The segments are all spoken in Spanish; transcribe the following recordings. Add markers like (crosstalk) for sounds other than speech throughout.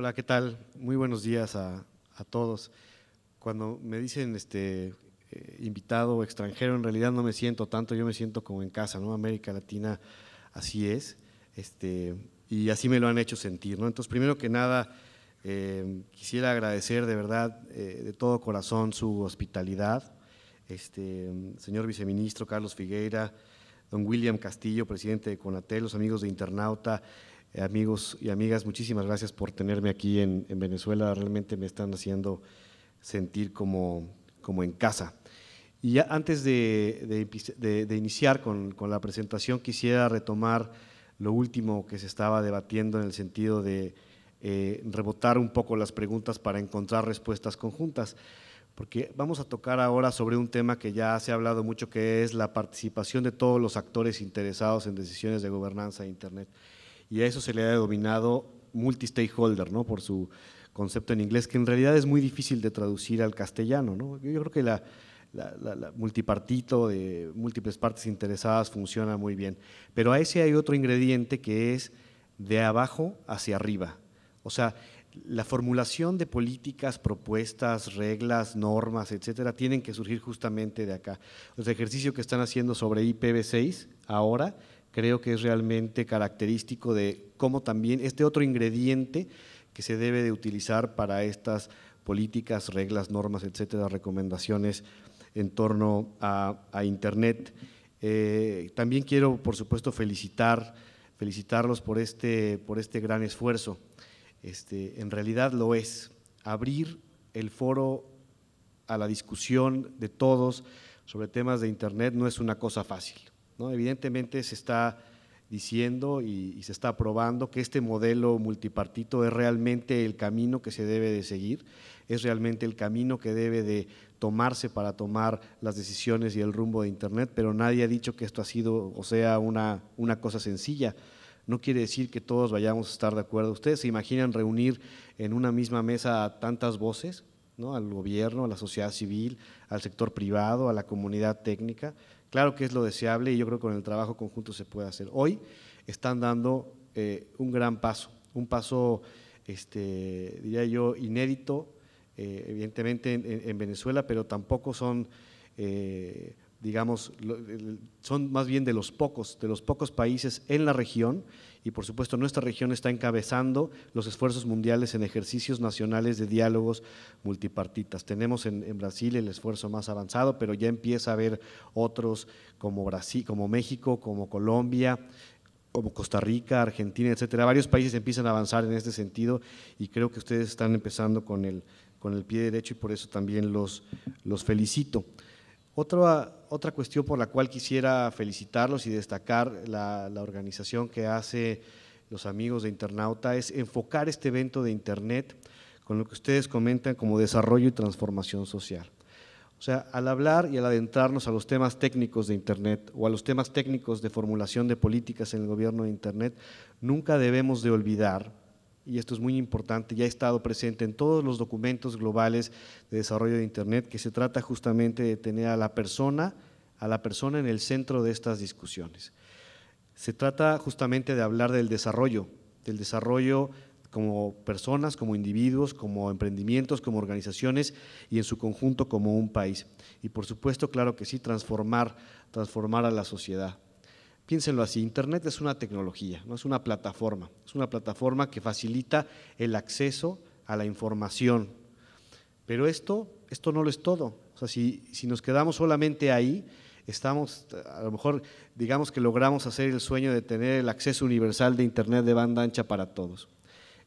Hola, ¿qué tal? Muy buenos días a, todos. Cuando me dicen este, eh, invitado extranjero, en realidad no me siento tanto, yo me siento como en casa, ¿no? América Latina así es, este, y así me lo han hecho sentir, ¿no? Entonces, primero que nada, eh, quisiera agradecer de verdad, eh, de todo corazón, su hospitalidad. Este, señor viceministro Carlos Figueira, don William Castillo, presidente de Conatel, los amigos de Internauta, eh, amigos y amigas, muchísimas gracias por tenerme aquí en, Venezuela. Realmente me están haciendo sentir como, como en casa. Y ya antes de, iniciar con, la presentación, quisiera retomar lo último que se estaba debatiendo en el sentido de eh, rebotar un poco las preguntas para encontrar respuestas conjuntas, porque vamos a tocar ahora sobre un tema que ya se ha hablado mucho, que es la participación de todos los actores interesados en decisiones de gobernanza de Internet y a eso se le ha denominado multi-stakeholder, ¿no? por su concepto en inglés, que en realidad es muy difícil de traducir al castellano. Yo creo que la, multipartito de múltiples partes interesadas funciona muy bien, pero a ese hay otro ingrediente que es de abajo hacia arriba. O sea, la formulación de políticas, propuestas, reglas, normas, etcétera, tienen que surgir justamente de acá. El ejercicio que están haciendo sobre IPv6 ahora creo que es realmente característico de cómo también este otro ingrediente que se debe de utilizar para estas políticas, reglas, normas, etcétera, recomendaciones en torno a, Internet. Eh, también quiero, por supuesto, felicitar, felicitarlos por este, por este gran esfuerzo. Este, en realidad lo es, abrir el foro a la discusión de todos sobre temas de Internet no es una cosa fácil. Evidentemente se está diciendo y, se está probando que este modelo multipartito es realmente el camino que se debe de seguir, es realmente el camino que debe de tomarse para tomar las decisiones y el rumbo de Internet, pero nadie ha dicho que esto ha sido o sea una, cosa sencilla. No quiere decir que todos vayamos a estar de acuerdo. Ustedes se imaginan reunir en una misma mesa tantas voces, al gobierno, a la sociedad civil, al sector privado, a la comunidad técnica. Claro que es lo deseable y yo creo que con el trabajo conjunto se puede hacer. Hoy están dando eh, un gran paso, un paso, este, diría yo, inédito, eh, evidentemente en, Venezuela, pero tampoco son eh, digamos, son más bien de los pocos, de los pocos países en la región y por supuesto nuestra región está encabezando los esfuerzos mundiales en ejercicios nacionales de diálogos multipartitas. Tenemos en, Brasil el esfuerzo más avanzado, pero ya empieza a haber otros como Brasil, como México, como Colombia, como Costa Rica, Argentina, etcétera. Varios países empiezan a avanzar en este sentido y creo que ustedes están empezando con el, pie derecho y por eso también los felicito. Otra, otra cuestión por la cual quisiera felicitarlos y destacar la, la organización que hace los amigos de Internauta es enfocar este evento de Internet con lo que ustedes comentan como desarrollo y transformación social. O sea, al hablar y al adentrarnos a los temas técnicos de Internet o a los temas técnicos de formulación de políticas en el gobierno de Internet, nunca debemos de olvidar y esto es muy importante, ya ha estado presente en todos los documentos globales de desarrollo de Internet, que se trata justamente de tener a la persona, a la persona en el centro de estas discusiones. Se trata justamente de hablar del desarrollo, del desarrollo como personas, como individuos, como emprendimientos, como organizaciones y en su conjunto como un país. Y por supuesto, claro que sí, transformar, transformar a la sociedad. Piénsenlo así, Internet es una tecnología, no es una plataforma, es una plataforma que facilita el acceso a la información. Pero esto, esto no lo es todo. si, si nos quedamos solamente ahí, estamos, a lo mejor digamos que logramos hacer el sueño de tener el acceso universal de Internet de banda ancha para todos.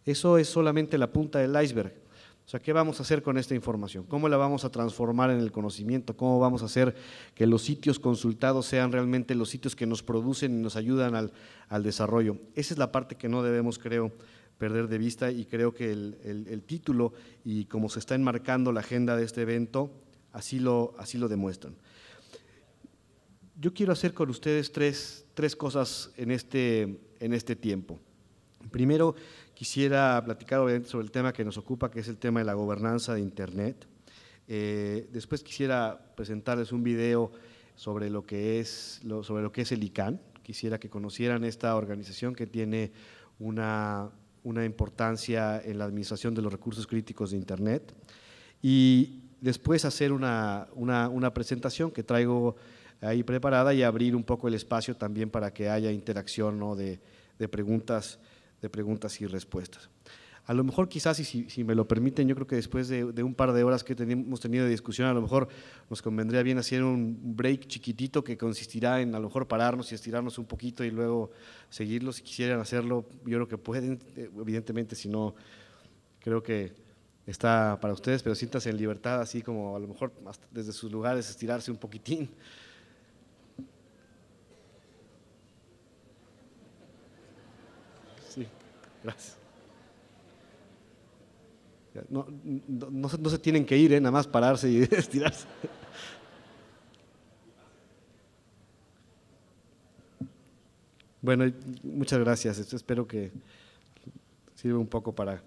Eso es solamente la punta del iceberg. O sea, ¿qué vamos a hacer con esta información? ¿Cómo la vamos a transformar en el conocimiento? ¿Cómo vamos a hacer que los sitios consultados sean realmente los sitios que nos producen y nos ayudan al, desarrollo? Esa es la parte que no debemos, creo, perder de vista y creo que el, título y cómo se está enmarcando la agenda de este evento, así lo, así lo demuestran. Yo quiero hacer con ustedes tres, cosas en este, en este tiempo. Primero, Quisiera platicar sobre el tema que nos ocupa, que es el tema de la gobernanza de Internet. Eh, después quisiera presentarles un video sobre lo que es, sobre lo que es el ICANN. Quisiera que conocieran esta organización que tiene una, importancia en la administración de los recursos críticos de Internet. Y después hacer una, presentación que traigo ahí preparada y abrir un poco el espacio también para que haya interacción ¿no? de, de preguntas de preguntas y respuestas. A lo mejor quizás, si, me lo permiten, yo creo que después de, un par de horas que hemos tenido de discusión, a lo mejor nos convendría bien hacer un break chiquitito que consistirá en a lo mejor pararnos y estirarnos un poquito y luego seguirlo. Si quisieran hacerlo, yo creo que pueden, eh, evidentemente, si no, creo que está para ustedes, pero siéntanse en libertad, así como a lo mejor desde sus lugares estirarse un poquitín. Gracias. No, se tienen que ir, ¿eh? nada más pararse y (laughs) estirarse. Bueno, muchas gracias. Espero que sirva un poco para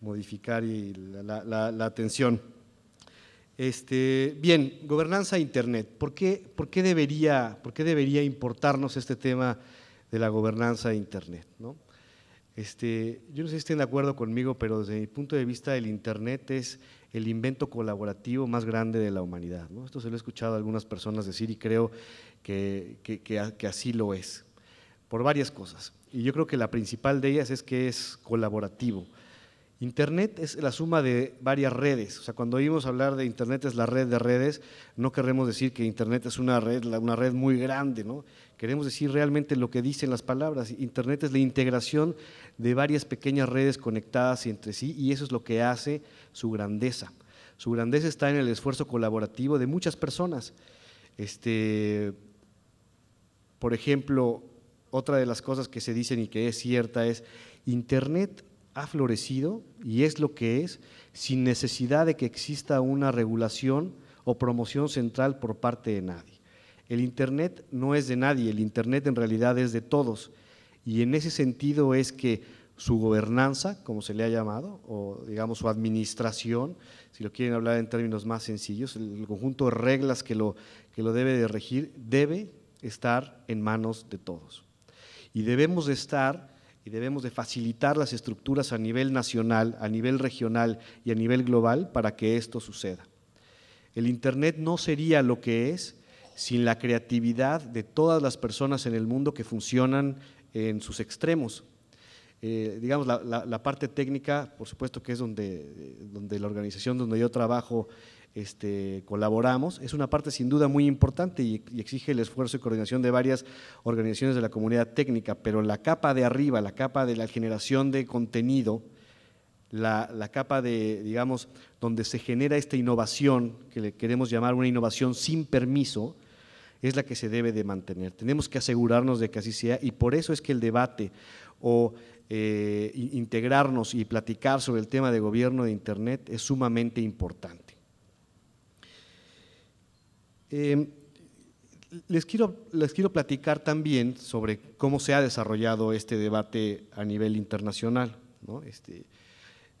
modificar la, atención. Este, bien, gobernanza Internet. ¿Por qué, qué debería, debería importarnos este tema de la gobernanza Internet? ¿no? Este, yo no sé si estén de acuerdo conmigo, pero desde mi punto de vista el Internet es el invento colaborativo más grande de la humanidad. Esto se lo he escuchado a algunas personas decir y creo que, así lo es, por varias cosas. Y yo creo que la principal de ellas es que es colaborativo. Internet es la suma de varias redes. O sea, cuando oímos hablar de Internet es la red de redes, no queremos decir que Internet es una red, una red muy grande, ¿no? Queremos decir realmente lo que dicen las palabras. Internet es la integración de varias pequeñas redes conectadas entre sí y eso es lo que hace su grandeza. Su grandeza está en el esfuerzo colaborativo de muchas personas. Este, por ejemplo, otra de las cosas que se dicen y que es cierta es, Internet ha florecido y es lo que es sin necesidad de que exista una regulación o promoción central por parte de nadie. El Internet no es de nadie, el Internet en realidad es de todos. Y en ese sentido es que su gobernanza, como se le ha llamado, o digamos su administración, si lo quieren hablar en términos más sencillos, el conjunto de reglas que lo, que lo debe de regir, debe estar en manos de todos. Y debemos de estar y debemos de facilitar las estructuras a nivel nacional, a nivel regional y a nivel global para que esto suceda. El Internet no sería lo que es sin la creatividad de todas las personas en el mundo que funcionan en sus extremos. Eh, digamos, la, parte técnica, por supuesto que es donde, donde la organización donde yo trabajo este, colaboramos, es una parte sin duda muy importante y, exige el esfuerzo y coordinación de varias organizaciones de la comunidad técnica, pero la capa de arriba, la capa de la generación de contenido, la, capa de, digamos, donde se genera esta innovación, que le queremos llamar una innovación sin permiso, es la que se debe de mantener. Tenemos que asegurarnos de que así sea y por eso es que el debate o eh, integrarnos y platicar sobre el tema de gobierno de Internet es sumamente importante. Em, les quiero, les quiero platicar también sobre cómo se ha desarrollado este debate a nivel internacional. ¿no? Este,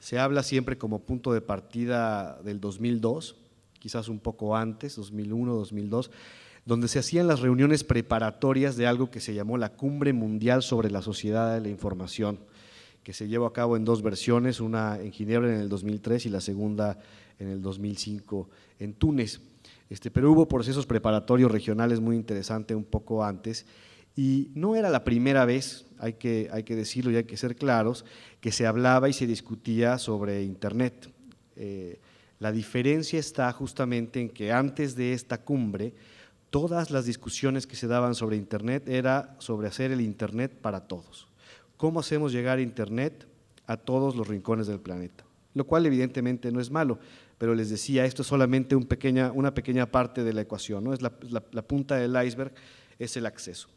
se habla siempre como punto de partida del 2002, quizás un poco antes, 2001, 2002, donde se hacían las reuniones preparatorias de algo que se llamó la Cumbre Mundial sobre la Sociedad de la Información, que se llevó a cabo en dos versiones, una en Ginebra en el 2003 y la segunda en el 2005 en Túnez. Este, pero hubo procesos preparatorios regionales muy interesantes un poco antes y no era la primera vez, hay que, decirlo y hay que ser claros, que se hablaba y se discutía sobre Internet. Eh, la diferencia está justamente en que antes de esta cumbre, todas las discusiones que se daban sobre Internet era sobre hacer el Internet para todos. ¿Cómo hacemos llegar Internet a todos los rincones del planeta? Lo cual evidentemente no es malo, pero les decía, esto es solamente una pequeña parte de la ecuación, ¿no? es la punta del iceberg, es el acceso.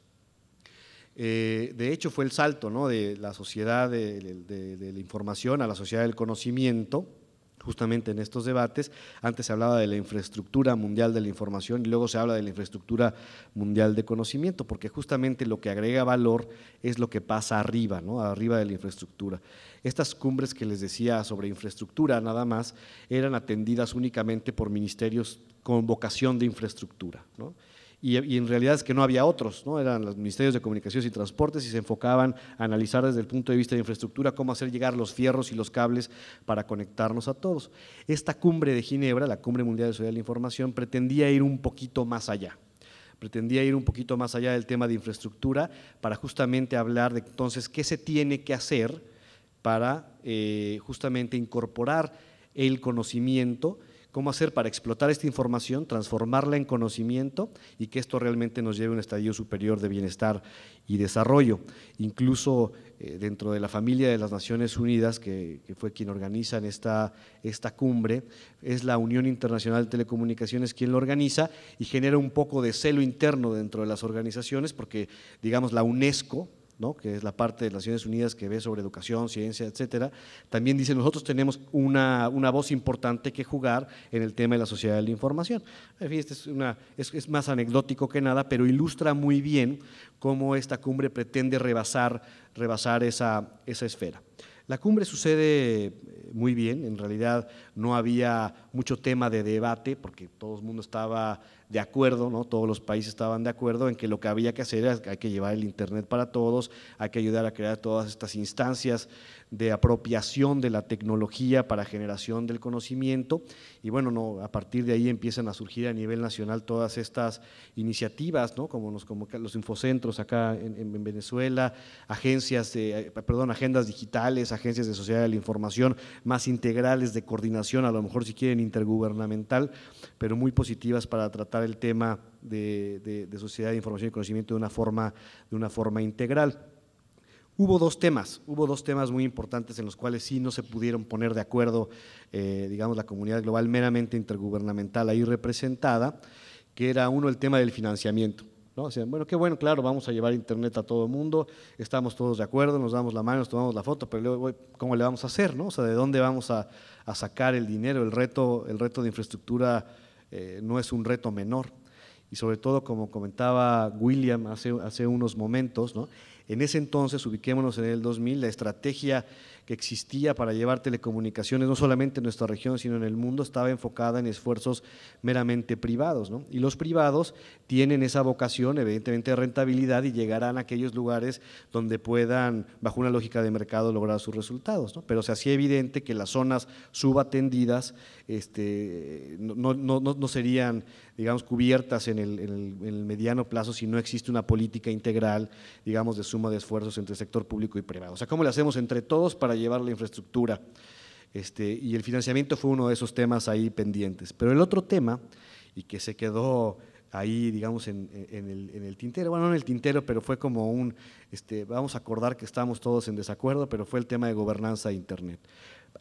Eh, de hecho, fue el salto de la sociedad de, la información a la sociedad del conocimiento, justamente en estos debates. Antes se hablaba de la infraestructura mundial de la información y luego se habla de la infraestructura mundial de conocimiento, porque justamente lo que agrega valor es lo que pasa arriba, ¿no? arriba de la infraestructura. Estas cumbres que les decía sobre infraestructura nada más eran atendidas únicamente por ministerios con vocación de infraestructura y, en realidad es que no había otros, ¿no? eran los ministerios de comunicaciones y transportes y se enfocaban a analizar desde el punto de vista de infraestructura cómo hacer llegar los fierros y los cables para conectarnos a todos. Esta cumbre de Ginebra, la Cumbre Mundial de de la Información, pretendía ir un poquito más allá pretendía ir un poquito más allá del tema de infraestructura para justamente hablar de entonces qué se tiene que hacer para eh, justamente incorporar el conocimiento cómo hacer para explotar esta información, transformarla en conocimiento y que esto realmente nos lleve a un estadio superior de bienestar y desarrollo. Incluso eh, dentro de la familia de las Naciones Unidas, que, fue quien organiza esta, esta cumbre, es la Unión Internacional de Telecomunicaciones quien lo organiza y genera un poco de celo interno dentro de las organizaciones, porque digamos la UNESCO, que es la parte de las Naciones Unidas que ve sobre educación, ciencia, etcétera, también dice nosotros tenemos una, voz importante que jugar en el tema de la sociedad de la información. En fin, este es, una, es, más anecdótico que nada, pero ilustra muy bien cómo esta cumbre pretende rebasar, rebasar esa, esa esfera. La cumbre sucede eh, muy bien, en realidad no había mucho tema de debate porque todo el mundo estaba de acuerdo, ¿no? todos los países estaban de acuerdo en que lo que había que hacer era hay que llevar el Internet para todos, hay que ayudar a crear todas estas instancias de apropiación de la tecnología para generación del conocimiento. Y bueno, no, a partir de ahí empiezan a surgir a nivel nacional todas estas iniciativas, ¿no? como, los, como los infocentros acá en, Venezuela, agencias, de eh, perdón, agendas digitales, agencias de sociedad de la información más integrales de coordinación, a lo mejor si quieren intergubernamental, pero muy positivas para tratar el tema de, de sociedad de información y conocimiento de una forma, de una forma integral. Hubo dos temas, hubo dos temas muy importantes en los cuales sí no se pudieron poner de acuerdo, eh, digamos, la comunidad global meramente intergubernamental ahí representada, que era uno el tema del financiamiento. ¿no? bueno, qué bueno, claro, vamos a llevar Internet a todo el mundo, estamos todos de acuerdo, nos damos la mano, nos tomamos la foto, pero luego, ¿cómo le vamos a hacer? ¿no? O sea, ¿de dónde vamos a, sacar el dinero? El reto, el reto de infraestructura eh, no es un reto menor. Y sobre todo, como comentaba William hace, hace unos momentos, ¿no? En ese entonces, ubiquémonos en el 2000, la estrategia que existía para llevar telecomunicaciones, no solamente en nuestra región, sino en el mundo, estaba enfocada en esfuerzos meramente privados. Y los privados tienen esa vocación, evidentemente, de rentabilidad y llegarán a aquellos lugares donde puedan, bajo una lógica de mercado, lograr sus resultados. Pero se hacía evidente que las zonas subatendidas este, no, serían, digamos, cubiertas en el, mediano plazo si no existe una política integral, digamos, de suma de esfuerzos entre sector público y privado. O sea, ¿cómo le hacemos entre todos para llevar la infraestructura. Este, y el financiamiento fue uno de esos temas ahí pendientes. Pero el otro tema, y que se quedó ahí, digamos, en, el, tintero. Bueno, no en el tintero, pero fue como un, este, vamos a acordar que estábamos todos en desacuerdo, pero fue el tema de gobernanza de Internet.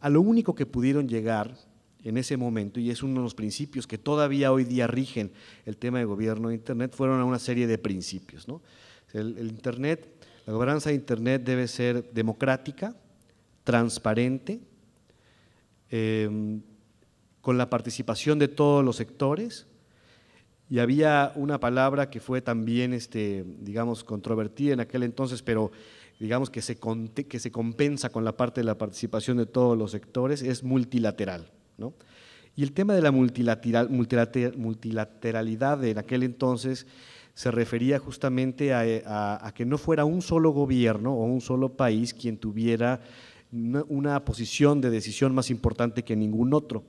A lo único que pudieron llegar en ese momento, y es uno de los principios que todavía hoy día rigen el tema de gobierno de Internet, fueron a una serie de principios. ¿no? El, el Internet, la gobernanza de Internet debe ser democrática, transparente, em, con la participación de todos los sectores. Y había una palabra que fue también, este, digamos, controvertida en aquel entonces, pero digamos que se, que se compensa con la parte de la participación de todos los sectores, es multilateral. Y el tema de la multilateral, multilateralidad en aquel entonces se refería justamente a, que no fuera un solo gobierno o un solo país quien tuviera una, posición de decisión más importante que ningún otro.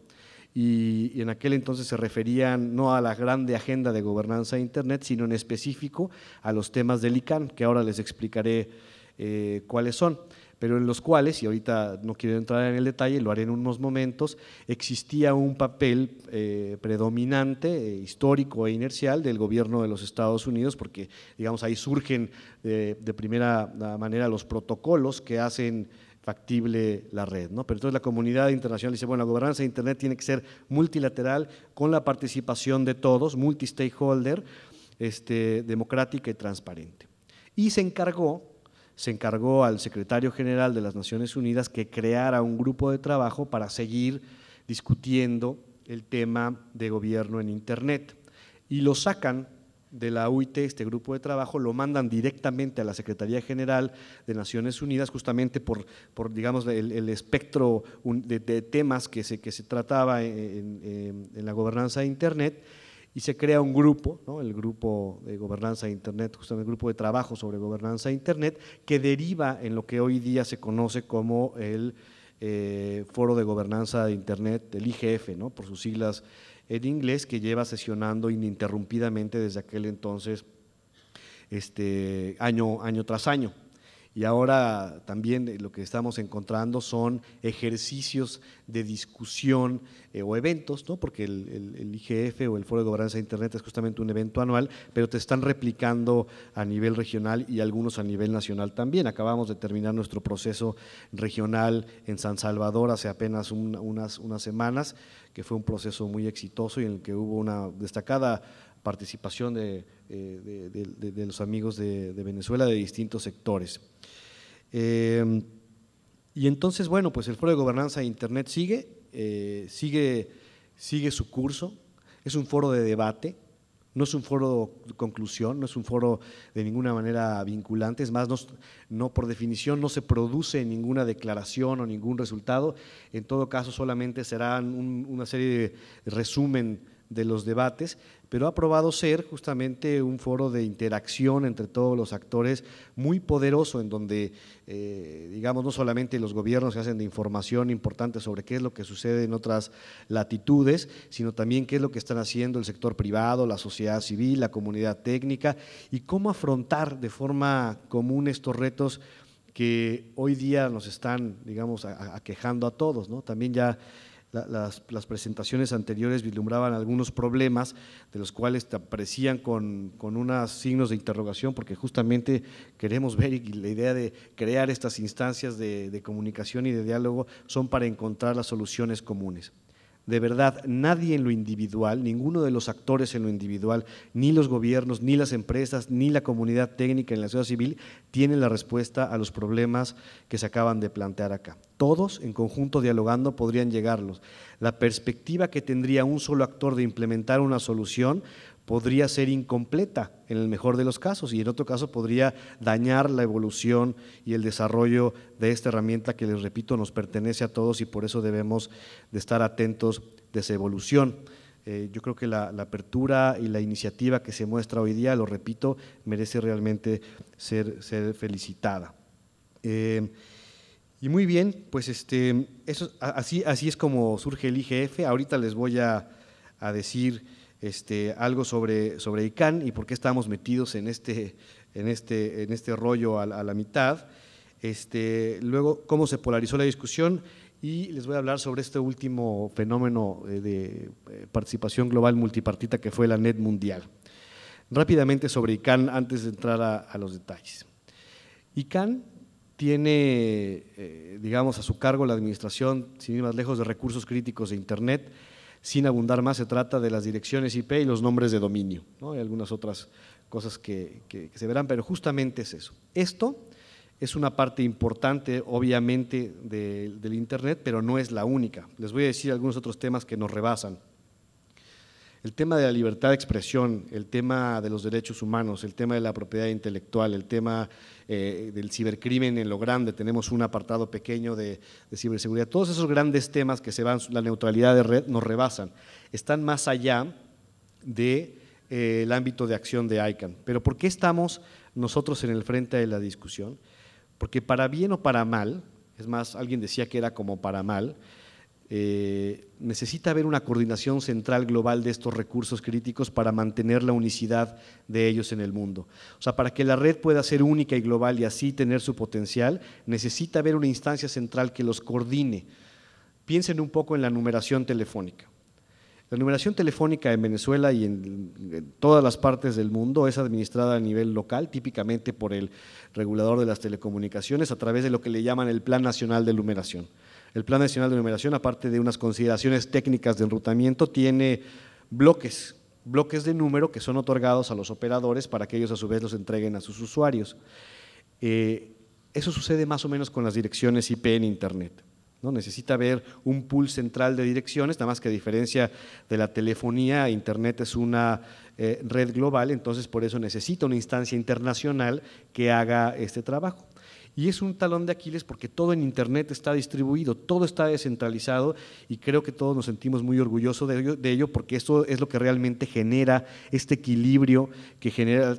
Y, en aquel entonces se referían no a la grande agenda de gobernanza de Internet, sino en específico a los temas del ICANN, que ahora les explicaré eh, cuáles son pero en los cuales, y ahorita no quiero entrar en el detalle, lo haré en unos momentos, existía un papel eh, predominante, eh, histórico e inercial del gobierno de los Estados Unidos, porque digamos ahí surgen de primera manera los protocolos que hacen factible la red. ¿no? Pero entonces la comunidad internacional dice, bueno, la gobernanza de Internet tiene que ser multilateral con la participación de todos, multistakeholder, este, democrática y transparente. Y se encargó, se encargó al secretario general de las Naciones Unidas que creara un grupo de trabajo para seguir discutiendo el tema de gobierno en Internet. Y lo sacan de la UIT, este grupo de trabajo, lo mandan directamente a la Secretaría General de Naciones Unidas, justamente por, por digamos, el, espectro de, temas que se, que se trataba en, la gobernanza de Internet, y se crea un grupo, el grupo de gobernanza de Internet, justamente el grupo de trabajo sobre gobernanza de Internet, que deriva en lo que hoy día se conoce como el eh, Foro de Gobernanza de Internet, el IGF, ¿no? por sus siglas en inglés que lleva sesionando ininterrumpidamente desde aquel entonces, este, año, año tras año. Y ahora también eh, lo que estamos encontrando son ejercicios de discusión eh, o eventos, ¿no? porque el, IGF o el Foro de Gobernanza de Internet es justamente un evento anual, pero te están replicando a nivel regional y algunos a nivel nacional también. Acabamos de terminar nuestro proceso regional en San Salvador hace apenas unas, unas semanas, que fue un proceso muy exitoso y en el que hubo una destacada participación de eh, de, los amigos de, Venezuela de distintos sectores. Em, y entonces, bueno, pues el Foro de Gobernanza de Internet sigue, eh, sigue, sigue su curso, es un foro de debate, no es un foro de conclusión, no es un foro de ninguna manera vinculante, es más, no, por definición no se produce ninguna declaración o ningún resultado, en todo caso solamente serán una serie de resumen de los debates, pero ha probado ser justamente un foro de interacción entre todos los actores muy poderoso, en donde, eh, digamos, no solamente los gobiernos se hacen de información importante sobre qué es lo que sucede en otras latitudes, sino también qué es lo que están haciendo el sector privado, la sociedad civil, la comunidad técnica y cómo afrontar de forma común estos retos que hoy día nos están, digamos, aquejando a todos. ¿no? También ya las, presentaciones anteriores vislumbraban algunos problemas de los cuales te aparecían con, con unos signos de interrogación, porque justamente queremos ver y la idea de crear estas instancias de comunicación y de diálogo son para encontrar las soluciones comunes de verdad, nadie en lo individual, ninguno de los actores en lo individual, ni los gobiernos, ni las empresas, ni la comunidad técnica en la sociedad civil, tiene la respuesta a los problemas que se acaban de plantear acá. Todos, en conjunto dialogando, podrían llegarlos. La perspectiva que tendría un solo actor de implementar una solución podría ser incompleta en el mejor de los casos y en otro caso podría dañar la evolución y el desarrollo de esta herramienta que, les repito, nos pertenece a todos y por eso debemos de estar atentos de esa evolución. Eh, yo creo que la, apertura y la iniciativa que se muestra hoy día, lo repito, merece realmente ser, ser felicitada. Eh, y muy bien, pues este, así, así es como surge el IGF. Ahorita les voy a, a decir este, algo sobre, sobre ICANN y por qué estábamos metidos en este, en este, este rollo a, la mitad. Este, luego, cómo se polarizó la discusión y les voy a hablar sobre este último fenómeno eh, de eh, participación global multipartita que fue la NET mundial. Rápidamente sobre ICANN antes de entrar a, los detalles. ICANN tiene, eh, digamos, a su cargo la administración, sin ir más lejos, de recursos críticos de Internet, sin abundar más, se trata de las direcciones IP y los nombres de dominio. ¿no? Hay algunas otras cosas que, se verán, pero justamente es eso. Esto es una parte importante, obviamente, del Internet, pero no es la única. Les voy a decir algunos otros temas que nos rebasan. El tema de la libertad de expresión, el tema de los derechos humanos, el tema de la propiedad intelectual, el tema eh, del cibercrimen en lo grande, tenemos un apartado pequeño de, ciberseguridad. Todos esos grandes temas que se van, la neutralidad de red, nos rebasan, están más allá del eh, ámbito de acción de ICANN. Pero ¿por qué estamos nosotros en el frente de la discusión? Porque para bien o para mal, es más, alguien decía que era como para mal, eh, necesita haber una coordinación central global de estos recursos críticos para mantener la unicidad de ellos en el mundo. O sea, para que la red pueda ser única y global y así tener su potencial, necesita haber una instancia central que los coordine. Piensen un poco en la numeración telefónica. La numeración telefónica en Venezuela y en, todas las partes del mundo es administrada a nivel local, típicamente por el regulador de las telecomunicaciones, a través de lo que le llaman el Plan Nacional de Numeración. El Plan Nacional de Numeración, aparte de unas consideraciones técnicas de enrutamiento, tiene bloques, bloques de número que son otorgados a los operadores para que ellos a su vez los entreguen a sus usuarios. Eh, eso sucede más o menos con las direcciones IP en Internet. ¿no? Necesita haber un pool central de direcciones, nada más que a diferencia de la telefonía, Internet es una eh, red global, entonces por eso necesita una instancia internacional que haga este trabajo. Y es un talón de Aquiles porque todo en Internet está distribuido, todo está descentralizado y creo que todos nos sentimos muy orgullosos de ello, porque esto es lo que realmente genera este equilibrio que genera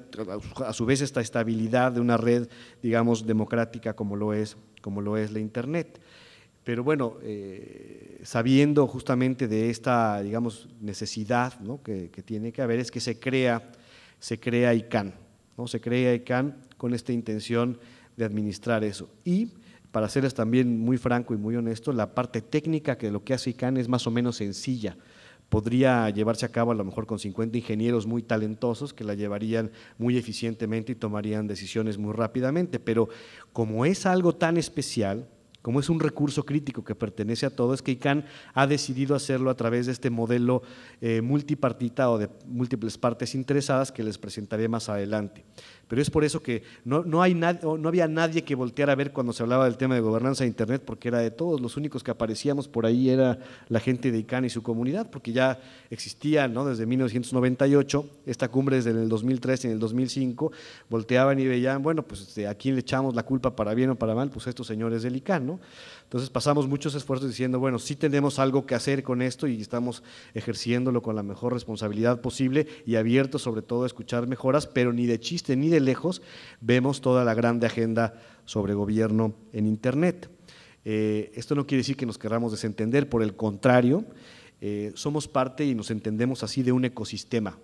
a su vez esta estabilidad de una red, digamos, democrática como lo es, como lo es la Internet. Pero bueno, eh, sabiendo justamente de esta, digamos, necesidad que, que, tiene que haber, es que se crea, se crea ICANN, ¿no? se crea ICANN con esta intención de administrar eso. Y para serles también muy franco y muy honesto, la parte técnica que lo que hace ICANN es más o menos sencilla. Podría llevarse a cabo a lo mejor con 50 ingenieros muy talentosos que la llevarían muy eficientemente y tomarían decisiones muy rápidamente, pero como es algo tan especial, como es un recurso crítico que pertenece a todos, es que ICANN ha decidido hacerlo a través de este modelo eh, multipartita o de múltiples partes interesadas que les presentaré más adelante. Pero es por eso que no, hay no había nadie que volteara a ver cuando se hablaba del tema de gobernanza de Internet, porque era de todos. Los únicos que aparecíamos por ahí era la gente de ICANN y su comunidad, porque ya existía ¿no? desde 1998, esta cumbre desde el 2003 y en el 2005, volteaban y veían, bueno, pues este, a quién le echamos la culpa para bien o para mal, pues estos señores del ICANN, ¿no? Entonces pasamos muchos esfuerzos diciendo, bueno, sí tenemos algo que hacer con esto y estamos ejerciéndolo con la mejor responsabilidad posible y abiertos sobre todo a escuchar mejoras, pero ni de chiste ni de lejos vemos toda la grande agenda sobre gobierno en Internet. Eh, esto no quiere decir que nos querramos desentender, por el contrario, eh, somos parte y nos entendemos así de un ecosistema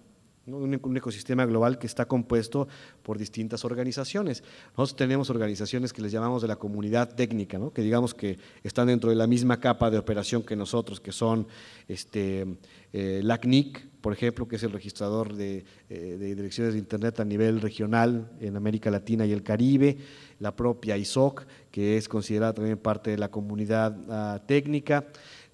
un, ecosistema global que está compuesto por distintas organizaciones. Nosotros tenemos organizaciones que les llamamos de la comunidad técnica, que digamos que están dentro de la misma capa de operación que nosotros, que son este, eh, la CNIC, por ejemplo, que es el registrador eh, de, direcciones de Internet a nivel regional en América Latina y el Caribe, la propia ISOC, que es considerada también parte de la comunidad ah, técnica.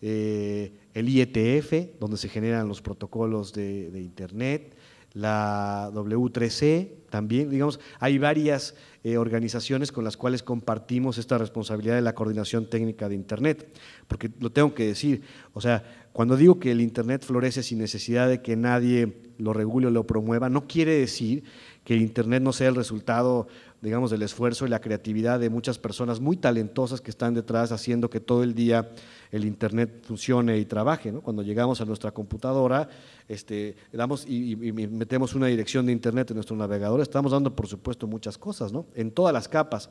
Eh, el IETF, donde se generan los protocolos de Internet, la W3C e también, digamos, hay varias eh, organizaciones con las cuales compartimos esta responsabilidad de la coordinación técnica de Internet, porque lo tengo que decir, o sea, cuando digo que el Internet florece sin necesidad de que nadie lo regule o lo promueva, no quiere decir que el Internet no sea el resultado, digamos, del esfuerzo y la creatividad de muchas personas muy talentosas que están detrás haciendo que todo el día el Internet funcione y trabaje. ¿no? Cuando llegamos a nuestra computadora este, damos y, metemos una dirección de Internet en nuestro navegador, estamos dando, por supuesto, muchas cosas, ¿no? en todas las capas.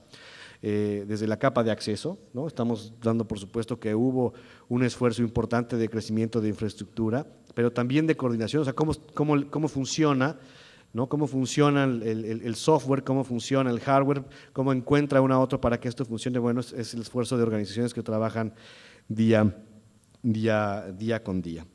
Eh, desde la capa de acceso, ¿no? estamos dando por supuesto que hubo un esfuerzo importante de crecimiento de infraestructura, pero también de coordinación, o sea, cómo, cómo, cómo funciona ¿no? Cómo funciona el, software, cómo funciona el hardware, cómo encuentra uno a otro para que esto funcione. Bueno, es el esfuerzo de organizaciones que trabajan día, día, día con día.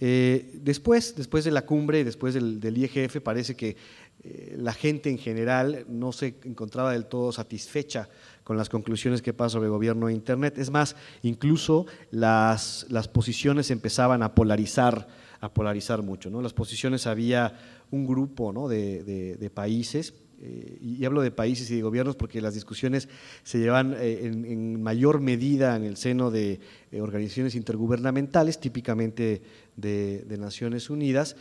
Eh, después, después de la cumbre y después del, IGF, parece que eh, la gente en general no se encontraba del todo satisfecha con las conclusiones que pasó sobre el gobierno de Internet. Es más, incluso las, las posiciones empezaban a polarizar, a polarizar mucho. ¿no? Las posiciones había un grupo de países eh, y hablo de países y de gobiernos porque las discusiones se llevan eh, en, mayor medida en el seno de eh, organizaciones intergubernamentales, típicamente de, Naciones Unidas,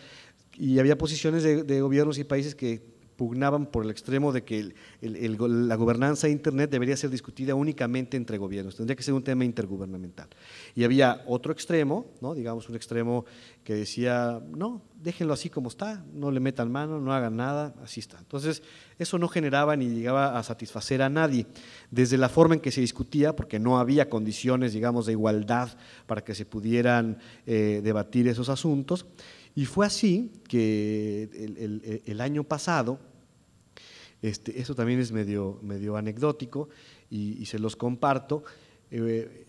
y había posiciones de, gobiernos y países que pugnaban por el extremo de que la gobernanza de Internet debería ser discutida únicamente entre gobiernos, tendría que ser un tema intergubernamental. Y había otro extremo, ¿no? digamos un extremo que decía, no, déjenlo así como está, no le metan mano, no hagan nada, así está. Entonces, eso no generaba ni llegaba a satisfacer a nadie. Desde la forma en que se discutía, porque no había condiciones, digamos, de igualdad para que se pudieran eh, debatir esos asuntos. Y fue así que el, año pasado, este, eso también es medio, anecdótico y, se los comparto, eh,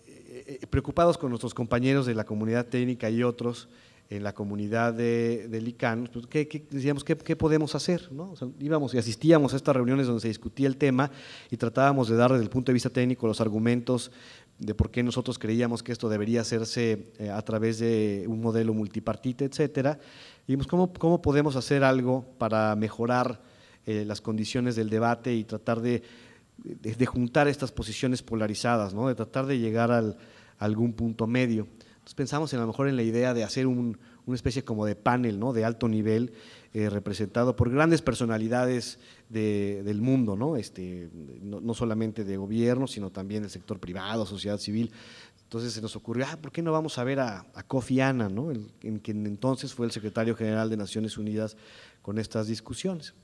eh, preocupados con nuestros compañeros de la comunidad técnica y otros, en la comunidad de, ICANN, pues, ¿qué, decíamos, ¿qué, podemos hacer? ¿no? íbamos y asistíamos a estas reuniones donde se discutía el tema y tratábamos de dar desde el punto de vista técnico los argumentos de por qué nosotros creíamos que esto debería hacerse eh, a través de un modelo multipartite, etcétera. Y vimos cómo, podemos hacer algo para mejorar eh, las condiciones del debate y tratar de, de, juntar estas posiciones polarizadas, ¿no? de tratar de llegar al, a algún punto medio pensamos en, a lo mejor en la idea de hacer una especie como de panel ¿no? de alto nivel eh, representado por grandes personalidades del mundo, este, ¿no? solamente de gobierno, sino también del sector privado, sociedad civil. Entonces se nos ocurrió, ah, ¿por qué no vamos a ver a, Kofi Annan, en quien entonces fue el secretario general de Naciones Unidas con estas discusiones?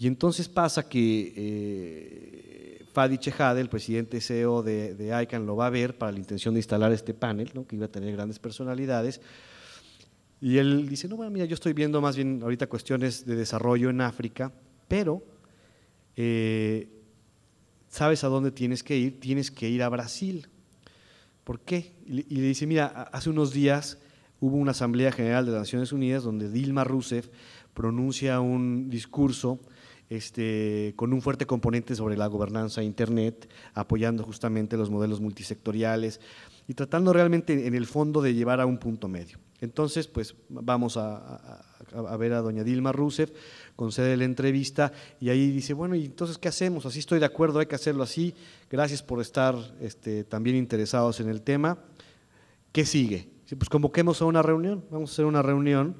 Y entonces pasa que eh, Fadi Chejade, el presidente CEO de, de, ICANN, lo va a ver para la intención de instalar este panel, que iba a tener grandes personalidades. Y él dice, no, bueno, mira, yo estoy viendo más bien ahorita cuestiones de desarrollo en África, pero eh, sabes a dónde tienes que ir, tienes que ir a Brasil. ¿Por qué? Y le dice, mira, hace unos días hubo una Asamblea General de Naciones Unidas donde Dilma Rousseff pronuncia un discurso este, con un fuerte componente sobre la gobernanza de Internet, apoyando justamente los modelos multisectoriales y tratando realmente en el fondo de llevar a un punto medio. Entonces, pues vamos a, ver a doña Dilma Rusev, concede la entrevista y ahí dice, bueno, ¿y entonces qué hacemos? Así estoy de acuerdo, hay que hacerlo así. Gracias por estar este, también interesados en el tema. ¿Qué sigue? Pues convoquemos a una reunión, vamos a hacer una reunión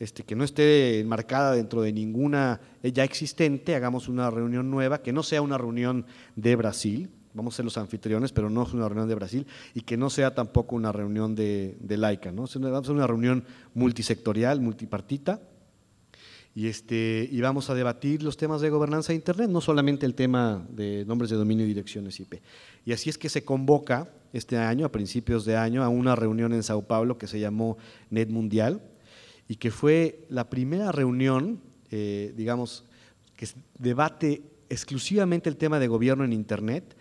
este, que no esté enmarcada dentro de ninguna eh, ya existente, hagamos una reunión nueva, que no sea una reunión de Brasil, vamos a ser los anfitriones, pero no es una reunión de Brasil, y que no sea tampoco una reunión de, laica, ¿no? Vamos a hacer una reunión multisectorial, multipartita, y, este, y vamos a debatir los temas de gobernanza de Internet, no solamente el tema de nombres de dominio y direcciones IP. Y así es que se convoca este año, a principios de año, a una reunión en Sao Paulo que se llamó Net Mundial, y que fue la primera reunión, eh, digamos, que debate exclusivamente el tema de gobierno en Internet,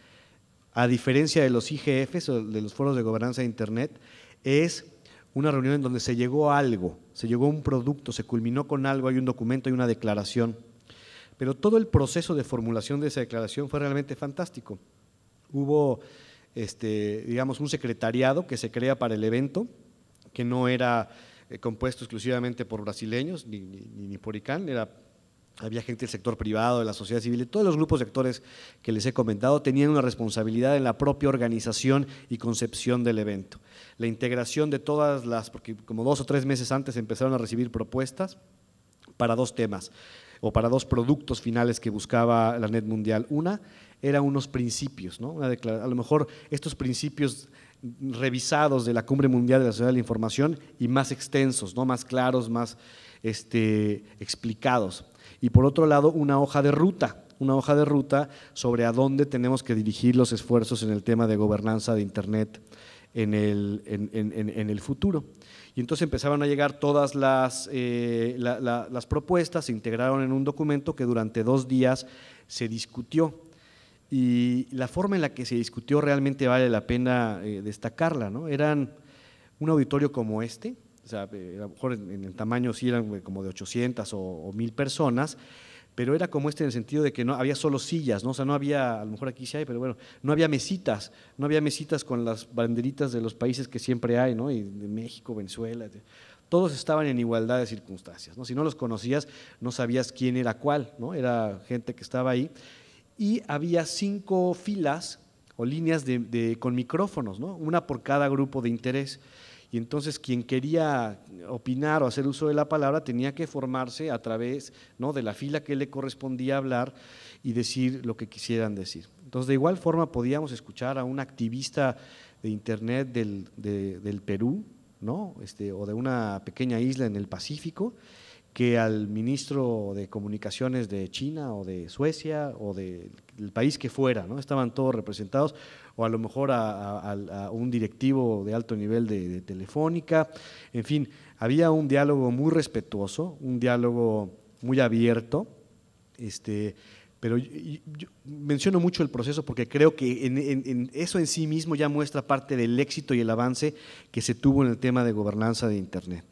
a diferencia de los IGFs o de los foros de gobernanza de Internet, es una reunión en donde se llegó a algo, se llegó un producto, se culminó con algo, hay un documento, hay una declaración. Pero todo el proceso de formulación de esa declaración fue realmente fantástico. Hubo, este, digamos, un secretariado que se crea para el evento, que no era eh, compuesto exclusivamente por brasileños, ni, ni, ni por ICANN, había gente del sector privado, de la sociedad civil, de todos los grupos de actores que les he comentado tenían una responsabilidad en la propia organización y concepción del evento. La integración de todas las, porque como dos o tres meses antes empezaron a recibir propuestas para dos temas o para dos productos finales que buscaba la Net Mundial. Una era unos principios, ¿no? a lo mejor estos principios revisados de la Cumbre Mundial de la Sociedad de la Información y más extensos, ¿no? más claros, más este, explicados. Y por otro lado, una hoja de ruta, una hoja de ruta sobre a dónde tenemos que dirigir los esfuerzos en el tema de gobernanza de Internet en el, futuro. Y entonces empezaron a llegar todas eh, las propuestas, se integraron en un documento que durante dos días se discutió y la forma en la que se discutió realmente vale la pena eh, destacarla. ¿no? Eran un auditorio como este, o sea, eh, a lo mejor en, el tamaño sí eran eh, como de 800 o, 1000 personas, pero era como este en el sentido de que no había solo sillas, ¿no? O sea, no había, a lo mejor aquí sí hay, pero bueno, no había mesitas, no había mesitas con las banderitas de los países que siempre hay, ¿no? de México, Venezuela, todos estaban en igualdad de circunstancias, ¿no? Si no los conocías, no sabías quién era cuál, ¿no? Era gente que estaba ahí y había cinco filas o líneas con micrófonos, una por cada grupo de interés. Y entonces quien quería opinar o hacer uso de la palabra tenía que formarse a través de la fila que le correspondía hablar y decir lo que quisieran decir. Entonces, de igual forma podíamos escuchar a un activista de Internet del, Perú, este, o de una pequeña isla en el Pacífico, que al ministro de Comunicaciones de China o de Suecia o del país que fuera, ¿no? Estaban todos representados, o a lo mejor a, un directivo de alto nivel de, Telefónica. En fin, había un diálogo muy respetuoso, un diálogo muy abierto, este, pero menciono mucho el proceso porque creo que en eso en sí mismo ya muestra parte del éxito y el avance que se tuvo en el tema de gobernanza de Internet.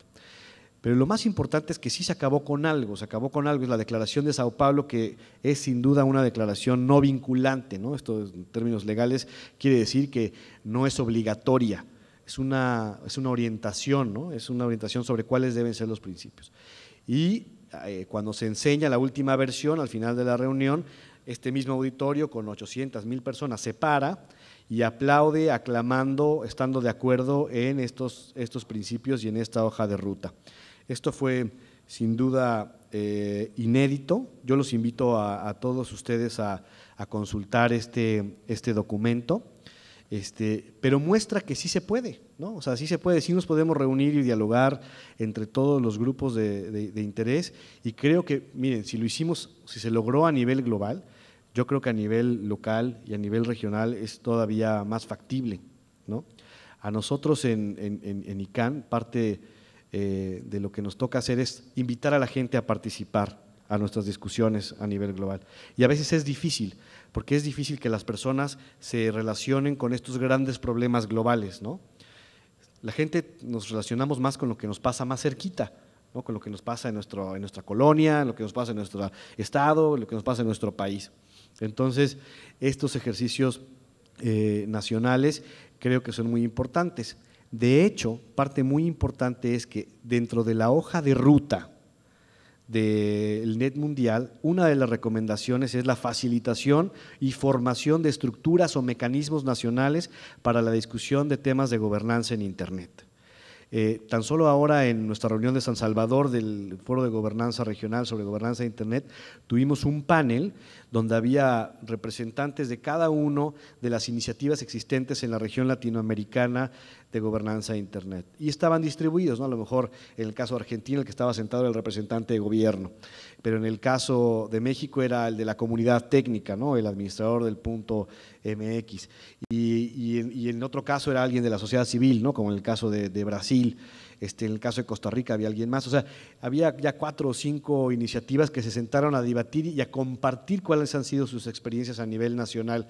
Pero lo más importante es que sí se acabó con algo, se acabó con algo, es la declaración de Sao Paulo, que es sin duda una declaración no vinculante, ¿no? Esto en términos legales quiere decir que no es obligatoria, es una, es una orientación, ¿no? Es una orientación sobre cuáles deben ser los principios. Y eh, cuando se enseña la última versión, al final de la reunión, este mismo auditorio con 800 mil personas se para y aplaude, aclamando, estando de acuerdo en estos principios y en esta hoja de ruta. Esto fue sin duda eh, inédito. Yo los invito a, todos ustedes a, consultar este, este documento. Este, pero muestra que sí se puede, ¿no? O sea, sí se puede, sí nos podemos reunir y dialogar entre todos los grupos de, interés y creo que, miren, si lo hicimos, si se logró a nivel global, yo creo que a nivel local y a nivel regional es todavía más factible, ¿no? A nosotros en, en, en ICANN, parte eh, de lo que nos toca hacer es invitar a la gente a participar a nuestras discusiones a nivel global. Y a veces es difícil, porque es difícil que las personas se relacionen con estos grandes problemas globales. ¿no? La gente nos relacionamos más con lo que nos pasa más cerquita, con lo que nos pasa en, en nuestra colonia, lo que nos pasa en nuestro estado, lo que nos pasa en nuestro país. Entonces, estos ejercicios eh, nacionales creo que son muy importantes. De hecho, parte muy importante es que dentro de la hoja de ruta del NET Mundial, una de las recomendaciones es la facilitación y formación de estructuras o mecanismos nacionales para la discusión de temas de gobernanza en Internet. Eh, tan solo ahora en nuestra reunión de San Salvador del Foro de Gobernanza Regional sobre Gobernanza de Internet, tuvimos un panel donde había representantes de cada una de las iniciativas existentes en la región latinoamericana de gobernanza de Internet. Y estaban distribuidos, ¿no? a lo mejor en el caso argentino el que estaba sentado era el representante de gobierno, pero en el caso de México era el de la comunidad técnica, ¿no? el administrador del punto MX. Y, en otro caso era alguien de la sociedad civil, ¿no? como en el caso de, Brasil. Este, en el caso de Costa Rica había alguien más, o sea, había ya cuatro o cinco iniciativas que se sentaron a debatir y a compartir cuáles han sido sus experiencias a nivel nacional.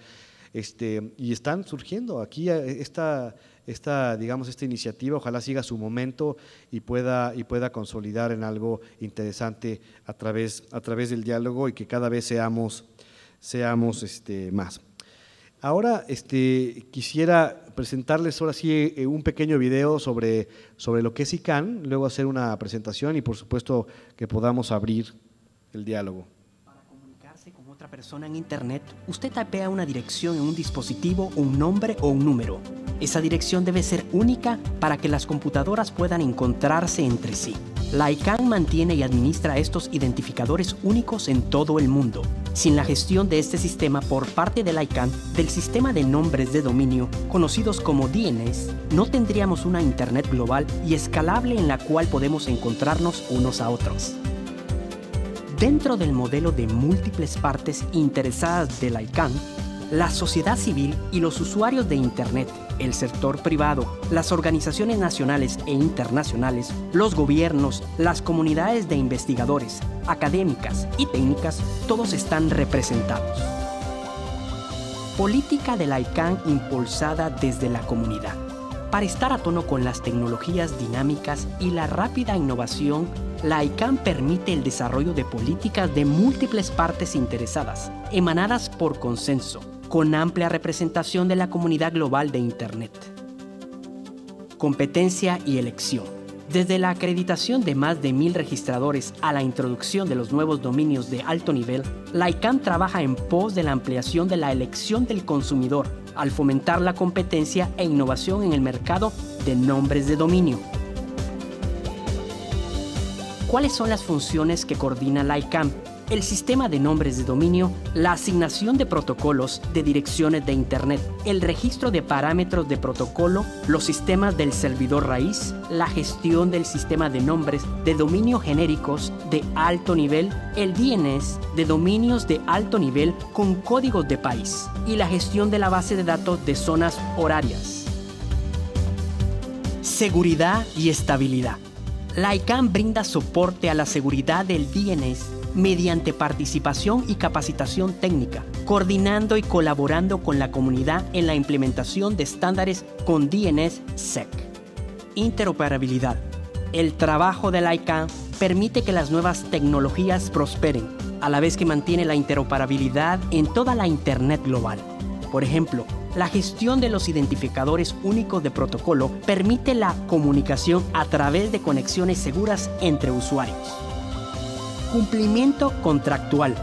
Este, y están surgiendo aquí eh, esta esta, digamos, esta iniciativa, ojalá siga su momento y pueda, y pueda consolidar en algo interesante a través, a través del diálogo y que cada vez seamos, seamos este, más. Ahora este, quisiera presentarles ahora sí eh, un pequeño video sobre, sobre lo que es ICANN, luego hacer una presentación y por supuesto que podamos abrir el diálogo persona en Internet, usted tapea una dirección en un dispositivo, un nombre o un número. Esa dirección debe ser única para que las computadoras puedan encontrarse entre sí. La ICANN mantiene y administra estos identificadores únicos en todo el mundo. Sin la gestión de este sistema por parte de la ICANN, del sistema de nombres de dominio, conocidos como DNS, no tendríamos una Internet global y escalable en la cual podemos encontrarnos unos a otros. Dentro del modelo de múltiples partes interesadas del ICANN, la sociedad civil y los usuarios de Internet, el sector privado, las organizaciones nacionales e internacionales, los gobiernos, las comunidades de investigadores, académicas y técnicas, todos están representados. Política de la ICANN impulsada desde la comunidad. Para estar a tono con las tecnologías dinámicas y la rápida innovación, la ICANN permite el desarrollo de políticas de múltiples partes interesadas, emanadas por consenso, con amplia representación de la comunidad global de Internet. Competencia y elección. Desde la acreditación de más de mil registradores a la introducción de los nuevos dominios de alto nivel, la ICANN trabaja en pos de la ampliación de la elección del consumidor al fomentar la competencia e innovación en el mercado de nombres de dominio. ¿Cuáles son las funciones que coordina la ICANN? el sistema de nombres de dominio, la asignación de protocolos de direcciones de Internet, el registro de parámetros de protocolo, los sistemas del servidor raíz, la gestión del sistema de nombres de dominio genéricos de alto nivel, el DNS de dominios de alto nivel con códigos de país y la gestión de la base de datos de zonas horarias. Seguridad y estabilidad. La ICANN brinda soporte a la seguridad del DNS mediante participación y capacitación técnica, coordinando y colaborando con la comunidad en la implementación de estándares con DNSSEC. Interoperabilidad. El trabajo de la ICANN permite que las nuevas tecnologías prosperen, a la vez que mantiene la interoperabilidad en toda la Internet global. Por ejemplo, la gestión de los identificadores únicos de protocolo permite la comunicación a través de conexiones seguras entre usuarios. Cumplimiento contractual.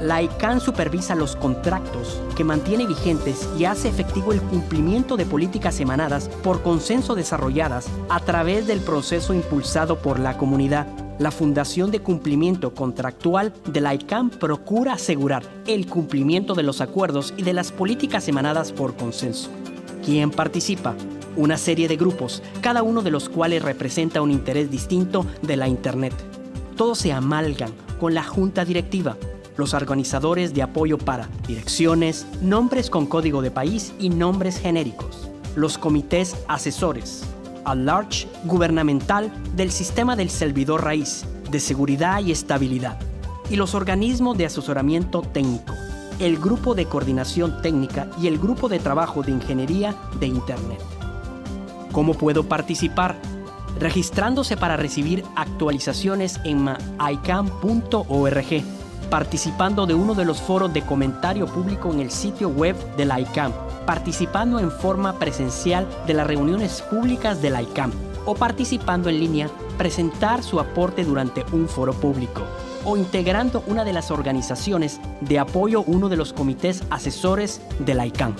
La ICANN supervisa los contratos que mantiene vigentes y hace efectivo el cumplimiento de políticas emanadas por consenso desarrolladas a través del proceso impulsado por la comunidad la Fundación de Cumplimiento Contractual de la ICANN procura asegurar el cumplimiento de los acuerdos y de las políticas emanadas por consenso. ¿Quién participa? Una serie de grupos, cada uno de los cuales representa un interés distinto de la Internet. Todos se amalgan con la junta directiva, los organizadores de apoyo para direcciones, nombres con código de país y nombres genéricos, los comités asesores, a large gubernamental del sistema del servidor raíz de seguridad y estabilidad y los organismos de asesoramiento técnico, el grupo de coordinación técnica y el grupo de trabajo de ingeniería de Internet. ¿Cómo puedo participar? Registrándose para recibir actualizaciones en maICAM.org, participando de uno de los foros de comentario público en el sitio web de la ICAM participando en forma presencial de las reuniones públicas de la ICAM o participando en línea, presentar su aporte durante un foro público o integrando una de las organizaciones de apoyo uno de los comités asesores de la ICAM.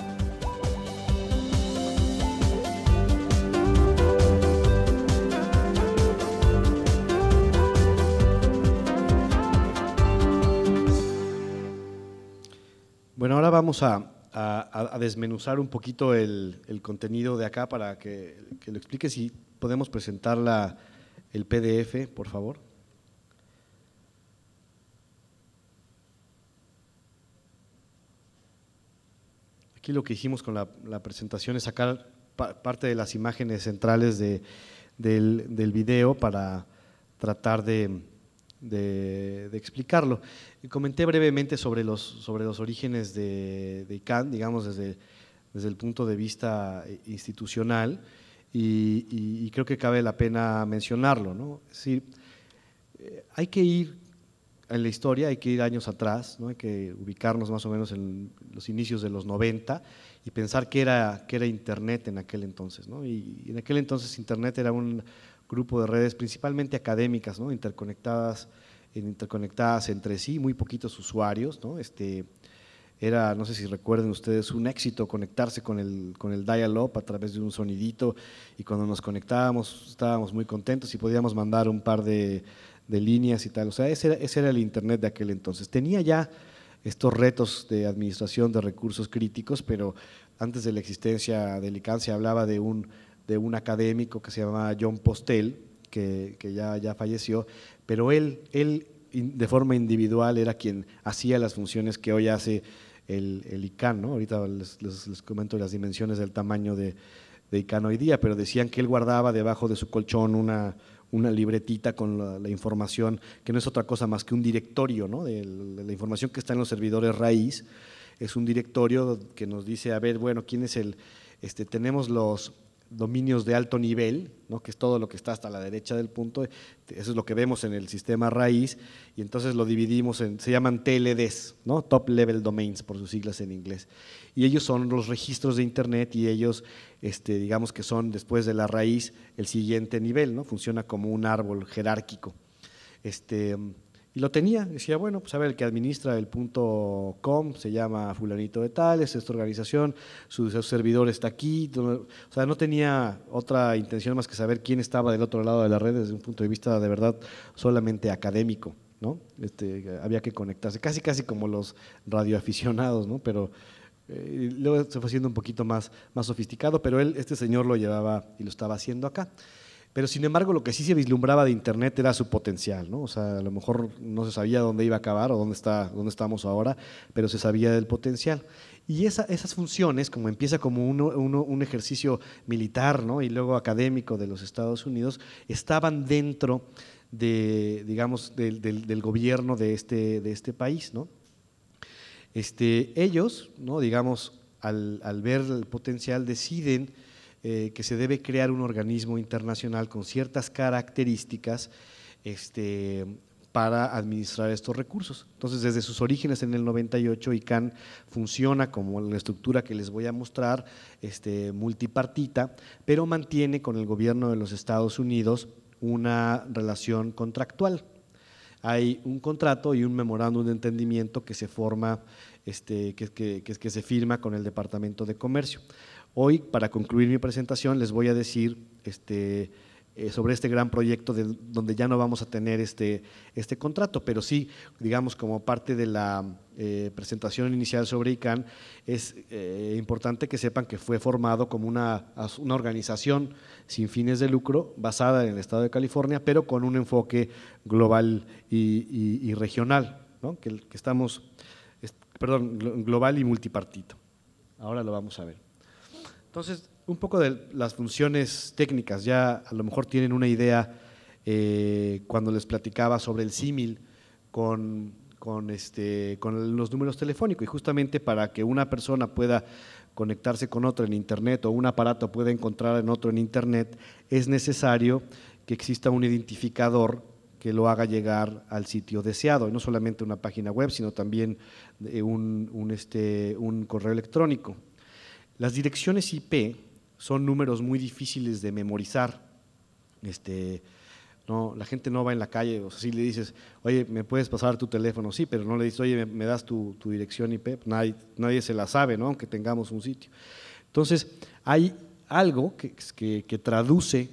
Bueno, ahora vamos a a, desmenuzar un poquito el, contenido de acá para que, lo expliques si podemos presentar el PDF, por favor. Aquí lo que hicimos con la, presentación es sacar parte de las imágenes centrales del video para tratar de de, explicarlo. Comenté brevemente sobre los, sobre los orígenes de, de ICANN, digamos, desde, desde el punto de vista eh, institucional, y, creo que cabe la pena mencionarlo. ¿no? Es decir, eh, hay que ir en la historia, hay que ir años atrás, ¿no? hay que ubicarnos más o menos en los inicios de los 90 y pensar qué era, era Internet en aquel entonces. ¿no? Y, en aquel entonces Internet era un, grupo de redes principalmente académicas, ¿no? interconectadas, interconectadas entre sí, muy poquitos usuarios. ¿no? Este, era, no sé si recuerden ustedes, un éxito conectarse con el, con el dial-up a través de un sonidito y cuando nos conectábamos estábamos muy contentos y podíamos mandar un par de, de líneas y tal. O sea, ese era, el Internet de aquel entonces. Tenía ya estos retos de administración de recursos críticos, pero antes de la existencia de ICANN se hablaba de un de un académico que se llamaba John Postel, que, ya, ya falleció, pero él, él de forma individual era quien hacía las funciones que hoy hace el, el ICANN, ¿no? ahorita les, comento las dimensiones del tamaño de, de, ICANN hoy día, pero decían que él guardaba debajo de su colchón una, una libretita con la, información, que no es otra cosa más que un directorio, ¿no? de, la información que está en los servidores raíz, es un directorio que nos dice, a ver, bueno, quién es el, este, tenemos los dominios de alto nivel, ¿no? que es todo lo que está hasta la derecha del punto, eso es lo que vemos en el sistema raíz, y entonces lo dividimos en, se llaman TLDs, ¿no? Top Level Domains por sus siglas en inglés, y ellos son los registros de Internet y ellos, este, digamos que son después de la raíz el siguiente nivel, ¿no? funciona como un árbol jerárquico. Este, y lo tenía, decía, bueno, pues a ver, el que administra el punto com se llama fulanito de tales, esta organización, su, servidor está aquí, o sea, no tenía otra intención más que saber quién estaba del otro lado de la red desde un punto de vista de verdad solamente académico, ¿no? Este, había que conectarse, casi casi como los radioaficionados, ¿no? Pero eh, luego se fue haciendo un poquito más, más sofisticado, pero él, este señor lo llevaba y lo estaba haciendo acá. Pero sin embargo, lo que sí se vislumbraba de Internet era su potencial, ¿no? O sea, a lo mejor no se sabía dónde iba a acabar o dónde, está, dónde estamos ahora, pero se sabía del potencial. Y esas funciones, como empieza como un ejercicio militar ¿no? y luego académico de los Estados Unidos, estaban dentro de, digamos, del, gobierno este, de este, país. ¿no? Este, ellos, ¿no? digamos, al, ver el potencial, deciden eh, que se debe crear un organismo internacional con ciertas características este, para administrar estos recursos. Entonces, desde sus orígenes en el 98, ICANN funciona como la estructura que les voy a mostrar, este, multipartita, pero mantiene con el gobierno de los Estados Unidos una relación contractual. Hay un contrato y un memorándum de entendimiento que se forma, este, que, que se firma con el Departamento de Comercio. Hoy, para concluir mi presentación, les voy a decir este, eh, sobre este gran proyecto de, donde ya no vamos a tener este, este, contrato, pero sí, digamos, como parte de la eh, presentación inicial sobre ICANN, es eh, importante que sepan que fue formado como una, organización sin fines de lucro basada en el estado de California, pero con un enfoque global y, regional, ¿no? que, que estamos, perdón, global y multipartito. Ahora lo vamos a ver. Entonces, un poco de las funciones técnicas, ya a lo mejor tienen una idea eh, cuando les platicaba sobre el símil con, este, con los números telefónicos y justamente para que una persona pueda conectarse con otro en Internet o un aparato pueda encontrar en otro en Internet, es necesario que exista un identificador que lo haga llegar al sitio deseado, no solamente una página web, sino también eh, un, este, un correo electrónico. Las direcciones IP son números muy difíciles de memorizar. Este, no, la gente no va en la calle, o sea, si le dices, oye, ¿me puedes pasar tu teléfono? Sí, pero no le dices, oye, ¿me, das tu, dirección IP? Pues nadie, nadie se la sabe, ¿no? aunque tengamos un sitio. Entonces, hay algo que, que traduce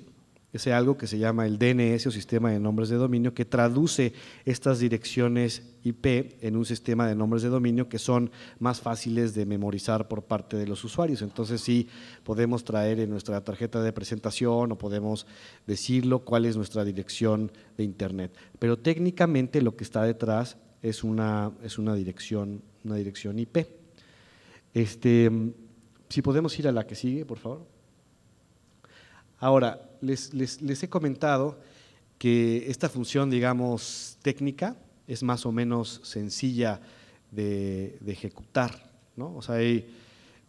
es algo que se llama el DNS o sistema de nombres de dominio, que traduce estas direcciones IP en un sistema de nombres de dominio que son más fáciles de memorizar por parte de los usuarios. Entonces sí podemos traer en nuestra tarjeta de presentación o podemos decirlo cuál es nuestra dirección de Internet. Pero técnicamente lo que está detrás es una, es una, dirección, una dirección IP. Este, si podemos ir a la que sigue, por favor. Ahora, les, he comentado que esta función, digamos, técnica es más o menos sencilla de, ejecutar. O sea,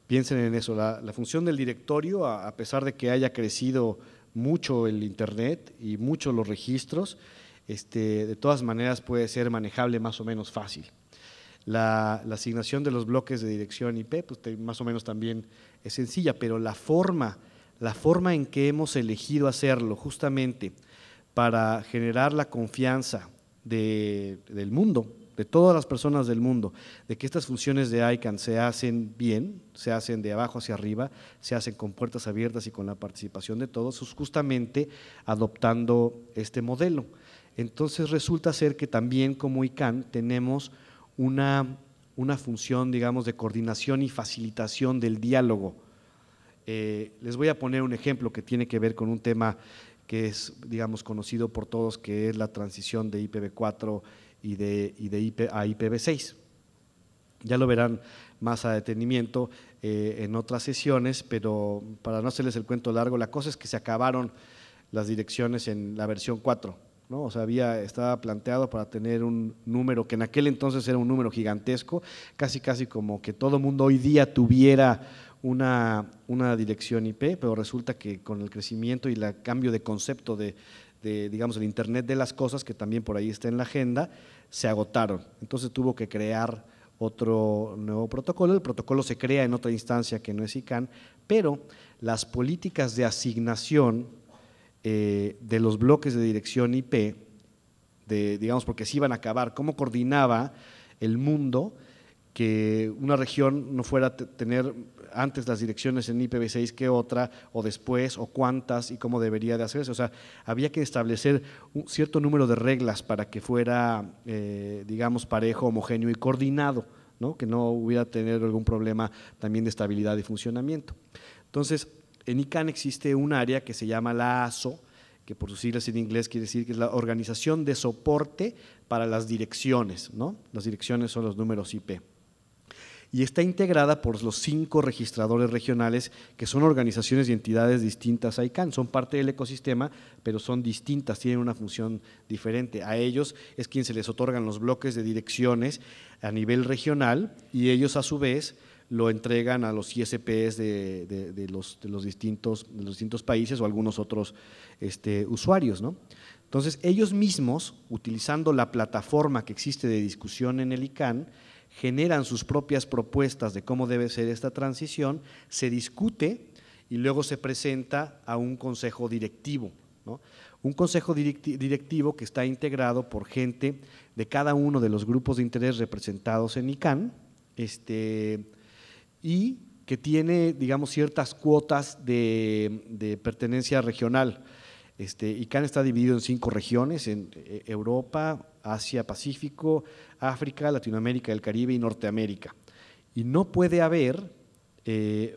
piensen en eso. La, función del directorio, a, pesar de que haya crecido mucho el Internet y muchos los registros, este, de todas maneras puede ser manejable más o menos fácil. La, la asignación de los bloques de dirección IP pues, más o menos también es sencilla, pero la forma la forma en que hemos elegido hacerlo justamente para generar la confianza del mundo, de todas las personas del mundo, de que estas funciones de ICANN se hacen bien, se hacen de abajo hacia arriba, se hacen con puertas abiertas y con la participación de todos, es justamente adoptando este modelo. Entonces resulta ser que también como ICANN tenemos una, una función, digamos, de coordinación y facilitación del diálogo eh, les voy a poner un ejemplo que tiene que ver con un tema que es, digamos, conocido por todos, que es la transición de IPv4 y de, de IP, a IPv6. Ya lo verán más a detenimiento eh, en otras sesiones, pero para no hacerles el cuento largo, la cosa es que se acabaron las direcciones en la versión 4. ¿no? O sea, había, estaba planteado para tener un número que en aquel entonces era un número gigantesco, casi casi como que todo mundo hoy día tuviera una, dirección IP, pero resulta que con el crecimiento y el cambio de concepto de, digamos, el Internet de las cosas, que también por ahí está en la agenda, se agotaron. Entonces tuvo que crear otro nuevo protocolo. El protocolo se crea en otra instancia que no es ICANN, pero las políticas de asignación eh, de los bloques de dirección IP, de, digamos, porque se iban a acabar, cómo coordinaba el mundo que una región no fuera a tener antes las direcciones en IPv6 que otra, o después, o cuántas, y cómo debería de hacerse. O sea, había que establecer un cierto número de reglas para que fuera, eh, digamos, parejo, homogéneo y coordinado, ¿no? que no hubiera tener algún problema también de estabilidad y funcionamiento. Entonces, en ICANN existe un área que se llama la ASO, que por sus siglas en inglés quiere decir que es la Organización de Soporte para las Direcciones, ¿no? Las direcciones son los números IP y está integrada por los cinco registradores regionales, que son organizaciones y entidades distintas a ICANN. Son parte del ecosistema, pero son distintas, tienen una función diferente. A ellos es quien se les otorgan los bloques de direcciones a nivel regional y ellos a su vez lo entregan a los ISPs de, de, los, distintos, países o algunos otros este, usuarios. Entonces, ellos mismos, utilizando la plataforma que existe de discusión en el ICANN, generan sus propias propuestas de cómo debe ser esta transición, se discute y luego se presenta a un consejo directivo. Un consejo directivo que está integrado por gente de cada uno de los grupos de interés representados en ICANN este, y que tiene, digamos, ciertas cuotas de, de pertenencia regional. Este, ICANN está dividido en cinco regiones, en eh, Europa, Asia, Pacífico, África, Latinoamérica, el Caribe y Norteamérica. Y no puede haber eh,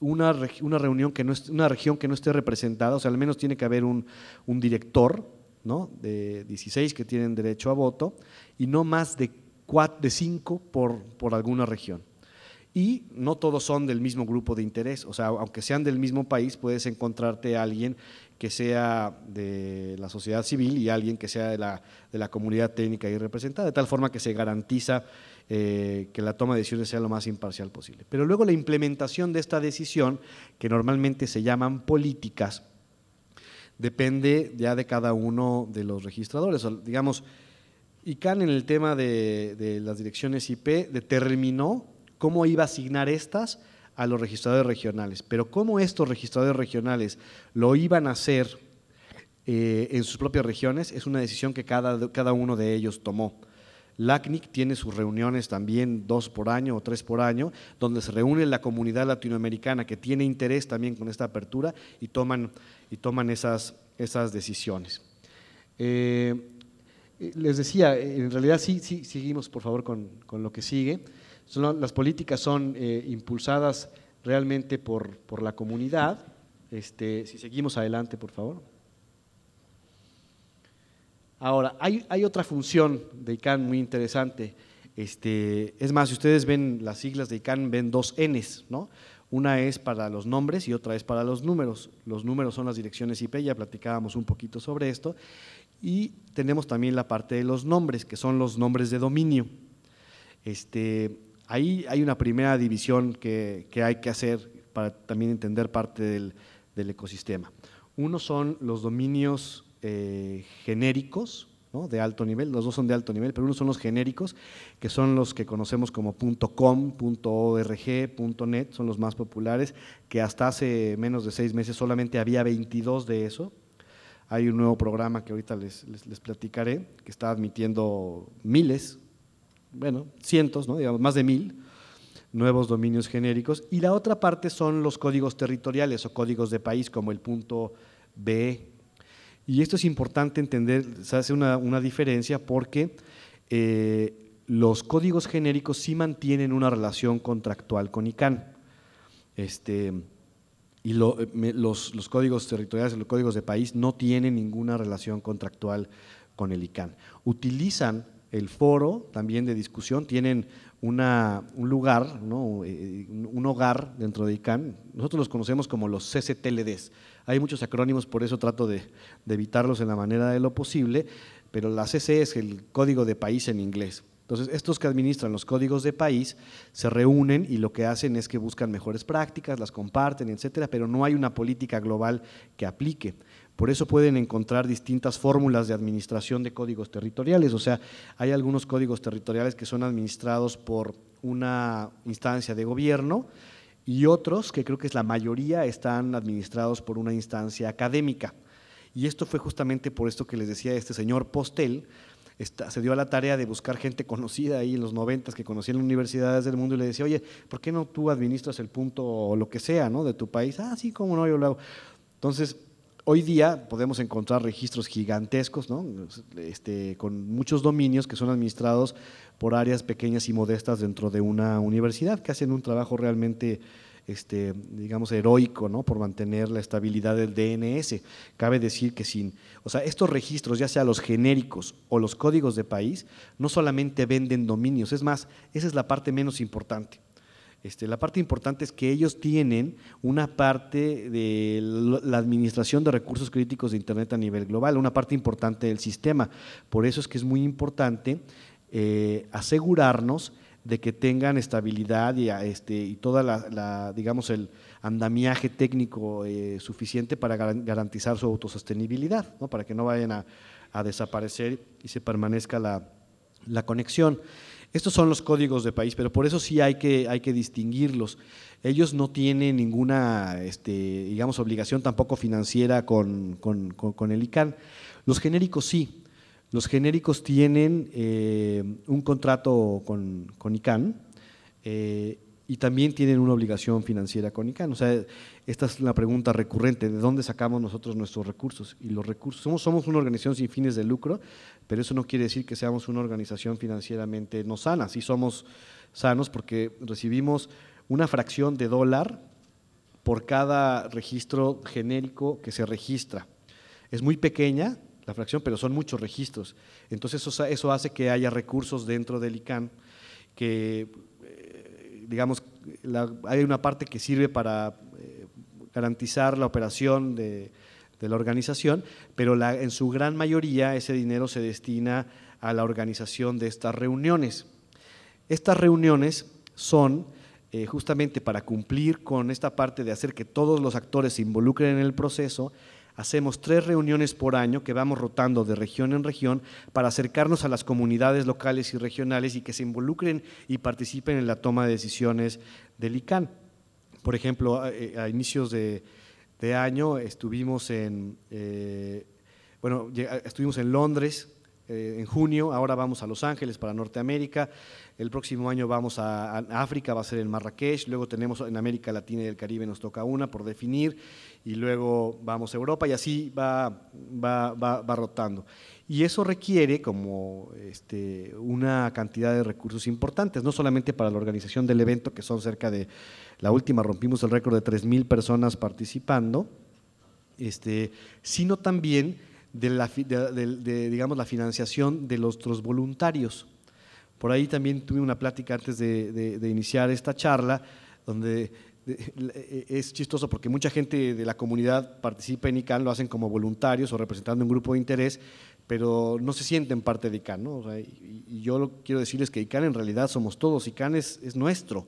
una, una, reunión que no es, una región que no esté representada, o sea, al menos tiene que haber un, director ¿no? de 16 que tienen derecho a voto y no más de, cuatro de 5 por, por alguna región y no todos son del mismo grupo de interés. O sea, aunque sean del mismo país, puedes encontrarte a alguien que sea de la sociedad civil y alguien que sea de la, de la comunidad técnica y representada, de tal forma que se garantiza eh, que la toma de decisiones sea lo más imparcial posible. Pero luego la implementación de esta decisión, que normalmente se llaman políticas, depende ya de cada uno de los registradores. digamos, ICANN en el tema de, de las direcciones IP determinó cómo iba a asignar estas a los registradores regionales. Pero cómo estos registradores regionales lo iban a hacer eh, en sus propias regiones es una decisión que cada, uno de ellos tomó. LACNIC tiene sus reuniones también dos por año o tres por año, donde se reúne la comunidad latinoamericana que tiene interés también con esta apertura y toman, y toman esas, esas decisiones. Eh, eh, les decía, en realidad sí, sí seguimos por favor con lo que sigue las políticas son eh, impulsadas realmente por, la comunidad. Este, si seguimos adelante, por favor. Ahora, hay, hay otra función de ICANN muy interesante. Este, es más, si ustedes ven las siglas de ICANN, ven dos Ns, ¿no? Una es para los nombres y otra es para los números. Los números son las direcciones IP, ya platicábamos un poquito sobre esto. Y tenemos también la parte de los nombres, que son los nombres de dominio. Este, Ahí hay una primera división que, hay que hacer para también entender parte del, ecosistema. Uno son los dominios eh, genéricos de alto nivel, los dos son de alto nivel, pero uno son los genéricos, que son los que conocemos como .com, .org, .net, son los más populares, que hasta hace menos de seis meses solamente había 22 de eso. Hay un nuevo programa que ahorita les platicaré, que está admitiendo miles, bueno, cientos, ¿no? digamos, más de mil nuevos dominios genéricos. Y la otra parte son los códigos territoriales o códigos de país, como el punto B, Y esto es importante entender, se hace una, diferencia porque eh, los códigos genéricos sí mantienen una relación contractual con ICANN. Este, y eh, los, códigos territoriales, los códigos de país no tienen ninguna relación contractual con el ICANN. Utilizan el foro también de discusión, tienen un lugar, eh, un hogar dentro de ICANN. Nosotros los conocemos como los CCTLDs. Hay muchos acrónimos, por eso trato de, de evitarlos en la manera de lo posible, pero la CC es el código de país en inglés. Entonces, estos que administran los códigos de país se reúnen y lo que hacen es que buscan mejores prácticas, las comparten, etcétera, pero no hay una política global que aplique. Por eso pueden encontrar distintas fórmulas de administración de códigos territoriales. O sea, hay algunos códigos territoriales que son administrados por una instancia de gobierno y otros, que creo que es la mayoría, están administrados por una instancia académica. Y esto fue justamente por esto que les decía este señor Postel, se dio a la tarea de buscar gente conocida ahí en los noventas que conocían universidades del mundo y le decía, oye, ¿por qué no tú administras el punto o lo que sea ¿no? de tu país? Ah, sí, cómo no, yo lo hago. Entonces, Hoy día podemos encontrar registros gigantescos, este, con muchos dominios que son administrados por áreas pequeñas y modestas dentro de una universidad, que hacen un trabajo realmente este, digamos, heroico, ¿no? Por mantener la estabilidad del DNS. Cabe decir que sin, o sea, estos registros, ya sea los genéricos o los códigos de país, no solamente venden dominios, es más, esa es la parte menos importante. Este, la parte importante es que ellos tienen una parte de la administración de recursos críticos de Internet a nivel global, una parte importante del sistema. Por eso es que es muy importante eh, asegurarnos de que tengan estabilidad y, este, toda la, digamos, el andamiaje técnico eh, suficiente para garantizar su autosostenibilidad, para que no vayan a, desaparecer y se permanezca la conexión. Estos son los códigos de país, pero por eso sí hay que, hay que distinguirlos. Ellos no tienen ninguna, este, digamos, obligación tampoco financiera con, el ICANN. Los genéricos sí. Los genéricos tienen eh, un contrato con, ICANN eh, y también tienen una obligación financiera con ICANN. Esta es la pregunta recurrente, ¿de dónde sacamos nosotros nuestros recursos? Y los recursos, somos, somos una organización sin fines de lucro, pero eso no quiere decir que seamos una organización financieramente no sana. Sí somos sanos porque recibimos una fracción de dólar por cada registro genérico que se registra. Es muy pequeña la fracción, pero son muchos registros. Entonces eso, hace que haya recursos dentro del ICANN que, eh, digamos, hay una parte que sirve para garantizar la operación de, la organización, pero la, en su gran mayoría ese dinero se destina a la organización de estas reuniones. Estas reuniones son eh, justamente para cumplir con esta parte de hacer que todos los actores se involucren en el proceso, hacemos tres reuniones por año que vamos rotando de región en región para acercarnos a las comunidades locales y regionales y que se involucren y participen en la toma de decisiones del ICANN. Por ejemplo, a, eh, inicios de, año estuvimos en, eh, bueno, estuvimos en Londres eh, en junio, ahora vamos a Los Ángeles para Norteamérica, el próximo año vamos a, África, va a ser en Marrakech, luego tenemos en América Latina y el Caribe nos toca una por definir, y luego vamos a Europa y así va, va, va rotando. Y eso requiere como este, una cantidad de recursos importantes, no solamente para la organización del evento, que son cerca de, la última rompimos el récord de 3.000 personas participando, este, sino también de la, digamos, la financiación de los, voluntarios. Por ahí también tuve una plática antes de, iniciar esta charla, donde e, es chistoso porque mucha gente de la comunidad participa en ICANN, lo hacen como voluntarios o representando un grupo de interés, pero no se sienten parte de ICANN. ¿no? y, yo lo que quiero decirles que ICANN en realidad somos todos, ICANN es, es nuestro.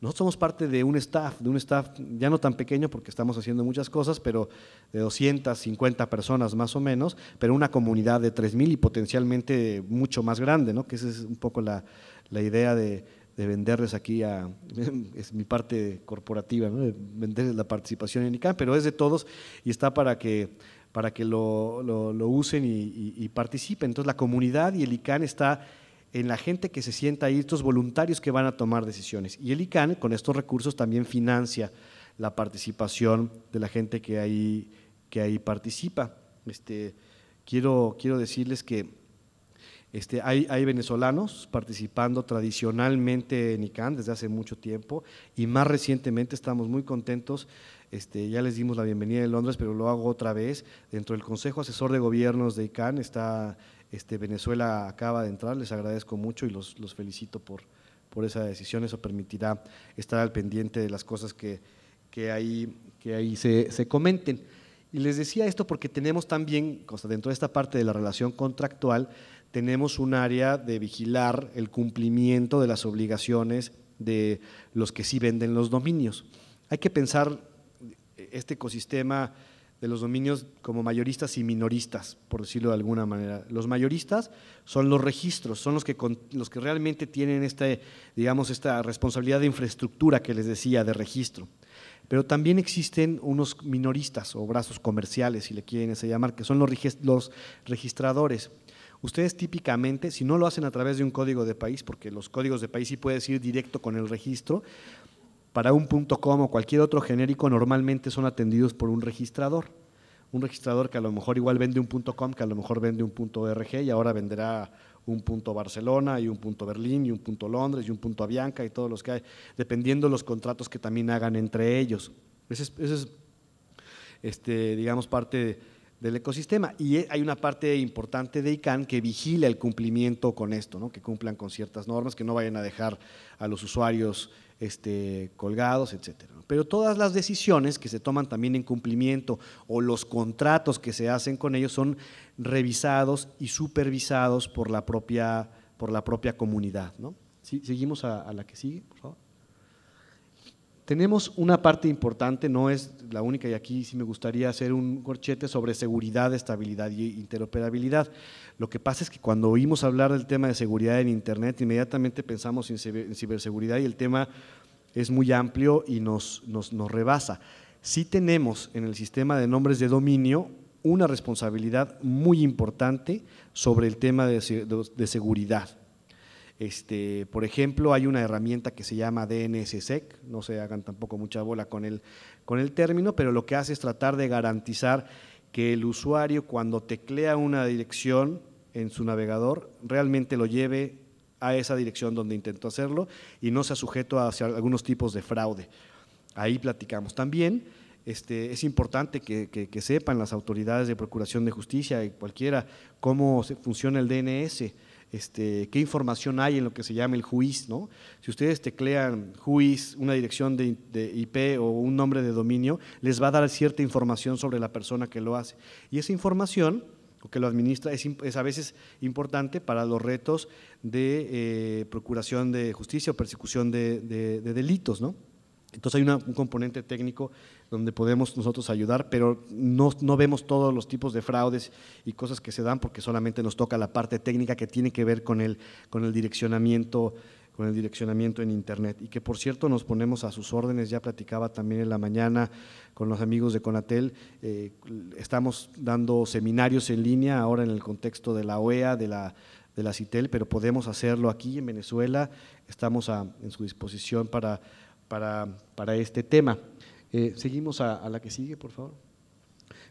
Nosotros somos parte de un staff, de un staff ya no tan pequeño porque estamos haciendo muchas cosas, pero de 250 personas más o menos, pero una comunidad de 3.000 y potencialmente mucho más grande, ¿no? que esa es un poco la, idea de, venderles aquí, a, (laughs) es mi parte corporativa, ¿no? de venderles la participación en ICANN, pero es de todos y está para que para que lo, usen y, participen. Entonces la comunidad y el ICANN está en la gente que se sienta ahí, estos voluntarios que van a tomar decisiones. Y el ICANN con estos recursos también financia la participación de la gente que ahí, que ahí participa. Este, quiero, quiero decirles que este, hay, hay, venezolanos participando tradicionalmente en ICANN desde hace mucho tiempo y más recientemente estamos muy contentos este, ya les dimos la bienvenida en Londres, pero lo hago otra vez. Dentro del Consejo Asesor de Gobiernos de ICANN está este, Venezuela acaba de entrar, les agradezco mucho y los, felicito por, por, esa decisión, eso permitirá estar al pendiente de las cosas que, que ahí, que ahí se, se, comenten. Y les decía esto porque tenemos también, dentro de esta parte de la relación contractual, tenemos un área de vigilar el cumplimiento de las obligaciones de los que sí venden los dominios. Hay que pensar este ecosistema de los dominios como mayoristas y minoristas, por decirlo de alguna manera. Los mayoristas son los registros, son los que, los que realmente tienen este, digamos, esta responsabilidad de infraestructura que les decía, de registro. Pero también existen unos minoristas o brazos comerciales, si le quieren ese llamar, que son los, los registradores. Ustedes típicamente, si no lo hacen a través de un código de país, porque los códigos de país sí puedes ir directo con el registro, para un .com o cualquier otro genérico normalmente son atendidos por un registrador. Un registrador que a lo mejor igual vende un .com, que a lo mejor vende un .org y ahora venderá un punto Barcelona y un punto Berlín y un punto Londres y un punto Avianca y todos los que hay, dependiendo los contratos que también hagan entre ellos. Ese es, este, digamos, parte del ecosistema. Y e, hay una parte importante de ICANN que vigila el cumplimiento con esto, ¿no? que cumplan con ciertas normas, que no vayan a dejar a los usuarios este, colgados, etcétera. Pero todas las decisiones que se toman también en cumplimiento o los contratos que se hacen con ellos son revisados y supervisados por la propia, por la propia comunidad. Seguimos a, a la que sigue, por favor. Tenemos una parte importante, no es la única, y aquí sí me gustaría hacer un corchete sobre seguridad, estabilidad e interoperabilidad. Lo que pasa es que cuando oímos hablar del tema de seguridad en Internet, inmediatamente pensamos en ciberseguridad y el tema es muy amplio y nos, nos, rebasa. Sí tenemos en el sistema de nombres de dominio una responsabilidad muy importante sobre el tema de seguridad. Este, por ejemplo, hay una herramienta que se llama DNSSEC, no se hagan tampoco mucha bola con el, con el término, pero lo que hace es tratar de garantizar que el usuario cuando teclea una dirección en su navegador realmente lo lleve a esa dirección donde intentó hacerlo y no sea sujeto a algunos tipos de fraude. Ahí platicamos también. Este, es importante que, que, sepan las autoridades de Procuración de Justicia y cualquiera cómo funciona el DNS este, qué información hay en lo que se llama el juiz. ¿no? Si ustedes teclean juiz, una dirección de, IP o un nombre de dominio, les va a dar cierta información sobre la persona que lo hace. Y esa información o que lo administra es, a veces importante para los retos de eh, procuración de justicia o persecución de, delitos. ¿no? Entonces hay un componente técnico donde podemos nosotros ayudar, pero no, no vemos todos los tipos de fraudes y cosas que se dan porque solamente nos toca la parte técnica que tiene que ver con el, con el direccionamiento con el direccionamiento en Internet. Y que por cierto nos ponemos a sus órdenes, ya platicaba también en la mañana con los amigos de Conatel, eh, estamos dando seminarios en línea ahora en el contexto de la OEA, de la, de la CITEL, pero podemos hacerlo aquí en Venezuela, estamos en su disposición para, para, para este tema. Eh, seguimos a, la que sigue, por favor.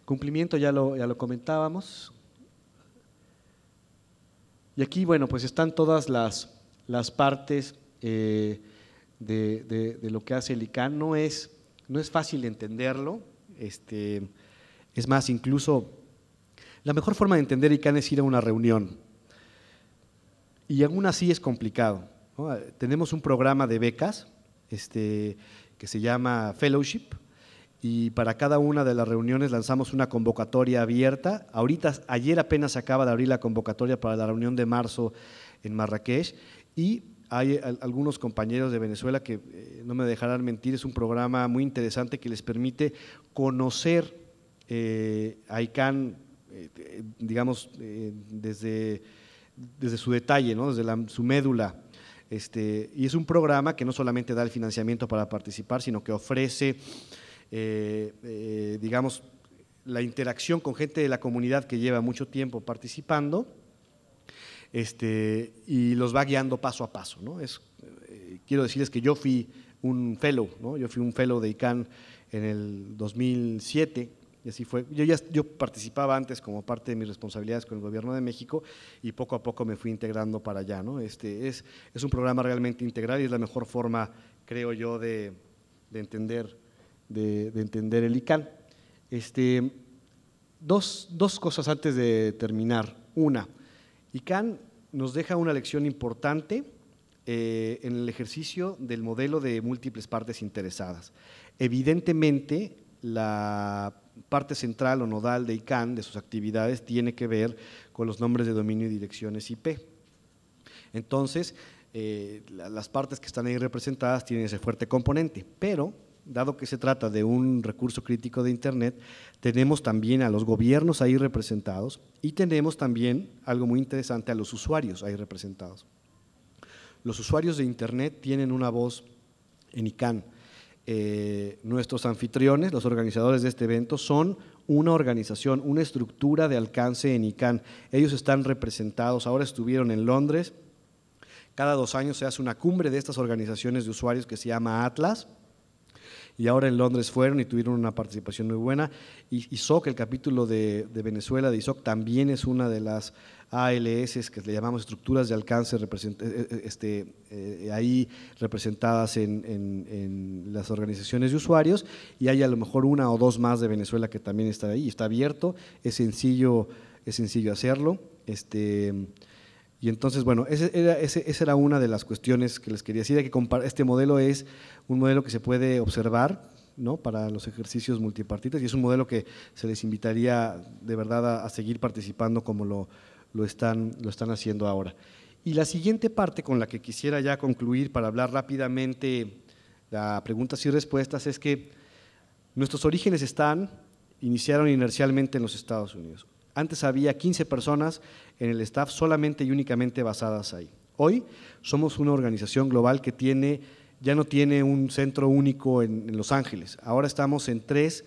Cumplimiento, ya lo, ya lo comentábamos. Y aquí, bueno, pues están todas las, partes eh, de, lo que hace el ICANN. No es, no es fácil entenderlo. Este, es más, incluso la mejor forma de entender ICANN es ir a una reunión. Y aún así es complicado. Tenemos un programa de becas este, que se llama Fellowship y para cada una de las reuniones lanzamos una convocatoria abierta. Ahorita, ayer apenas se acaba de abrir la convocatoria para la reunión de marzo en Marrakech y hay algunos compañeros de Venezuela que, eh, no me dejarán mentir, es un programa muy interesante que les permite conocer eh, a ICANN, eh, digamos, desde, desde su detalle, desde su médula este, y es un programa que no solamente da el financiamiento para participar, sino que ofrece, eh, eh, digamos, la interacción con gente de la comunidad que lleva mucho tiempo participando este, y los va guiando paso a paso. Es, eh, quiero decirles que yo fui un fellow, ¿no? yo fui un fellow de ICANN en el 2007 fue. Yo, participaba antes como parte de mis responsabilidades con el gobierno de México y poco a poco me fui integrando para allá. ¿no? Este, es, es un programa realmente integral y es la mejor forma, creo yo, de, entender, de, entender el ICANN. Este, dos, cosas antes de terminar. Una, ICANN nos deja una lección importante eh, en el ejercicio del modelo de múltiples partes interesadas. Evidentemente, la parte central o nodal de ICANN, de sus actividades, tiene que ver con los nombres de dominio y direcciones IP. Entonces, eh, las partes que están ahí representadas tienen ese fuerte componente, pero dado que se trata de un recurso crítico de Internet, tenemos también a los gobiernos ahí representados y tenemos también algo muy interesante a los usuarios ahí representados. Los usuarios de Internet tienen una voz en ICANN, eh, nuestros anfitriones, los organizadores de este evento, son una organización, una estructura de alcance en ICANN. Ellos están representados, ahora estuvieron en Londres. Cada dos años se hace una cumbre de estas organizaciones de usuarios que se llama Atlas y ahora en Londres fueron y tuvieron una participación muy buena. Y ISOC, el capítulo de, de Venezuela de ISOC, también es una de las ALS, que le llamamos estructuras de alcance, eh, eh, este, eh, ahí representadas en, en, las organizaciones de usuarios, y hay a lo mejor una o dos más de Venezuela que también está ahí, está abierto, es sencillo, es sencillo hacerlo. Este, y entonces, bueno, esa era una de las cuestiones que les quería decir, que este modelo es un modelo que se puede observar, ¿no? para los ejercicios multipartitas y es un modelo que se les invitaría de verdad a seguir participando como lo, lo están, lo están haciendo ahora. Y la siguiente parte con la que quisiera ya concluir para hablar rápidamente de preguntas y respuestas es que nuestros orígenes están, iniciaron inercialmente en los Estados Unidos. Antes había 15 personas en el staff solamente y únicamente basadas ahí. Hoy somos una organización global que tiene, ya no tiene un centro único en, en Los Ángeles. Ahora estamos en tres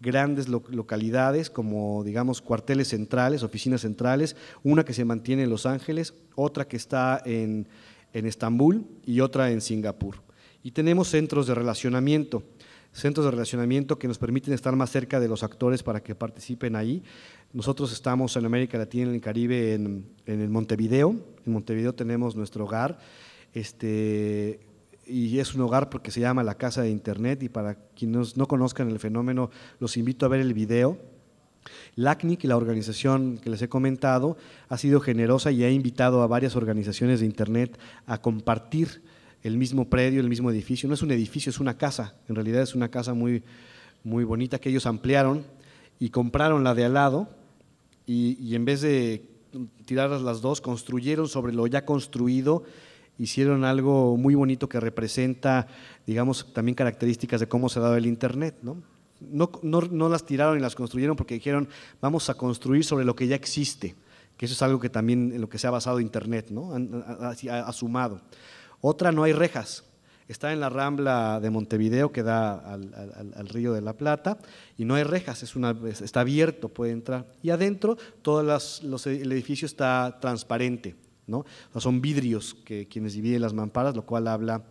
grandes localidades como, digamos, cuarteles centrales, oficinas centrales, una que se mantiene en Los Ángeles, otra que está en, Estambul y otra en Singapur. Y tenemos centros de relacionamiento, centros de relacionamiento que nos permiten estar más cerca de los actores para que participen ahí. Nosotros estamos en América Latina, en el Caribe, en, el Montevideo. En Montevideo tenemos nuestro hogar. Este, y es un hogar porque se llama la Casa de Internet y para quienes no conozcan el fenómeno los invito a ver el video. LACNIC, la organización que les he comentado, ha sido generosa y ha invitado a varias organizaciones de Internet a compartir el mismo predio, el mismo edificio. No es un edificio, es una casa. En realidad es una casa muy, muy bonita que ellos ampliaron y compraron la de al lado y, y en vez de tirarlas las dos, construyeron sobre lo ya construido hicieron algo muy bonito que representa, digamos, también características de cómo se ha dado el Internet, ¿no? No, las tiraron y las construyeron porque dijeron, vamos a construir sobre lo que ya existe, que eso es algo que también en lo que se ha basado Internet, ¿no? Ha, sumado. Otra, no hay rejas. Está en la rambla de Montevideo que da al, río de la Plata y no hay rejas, es una, está abierto, puede entrar. Y adentro todo el edificio está transparente ¿no? son vidrios que quienes dividen las mamparas, lo cual habla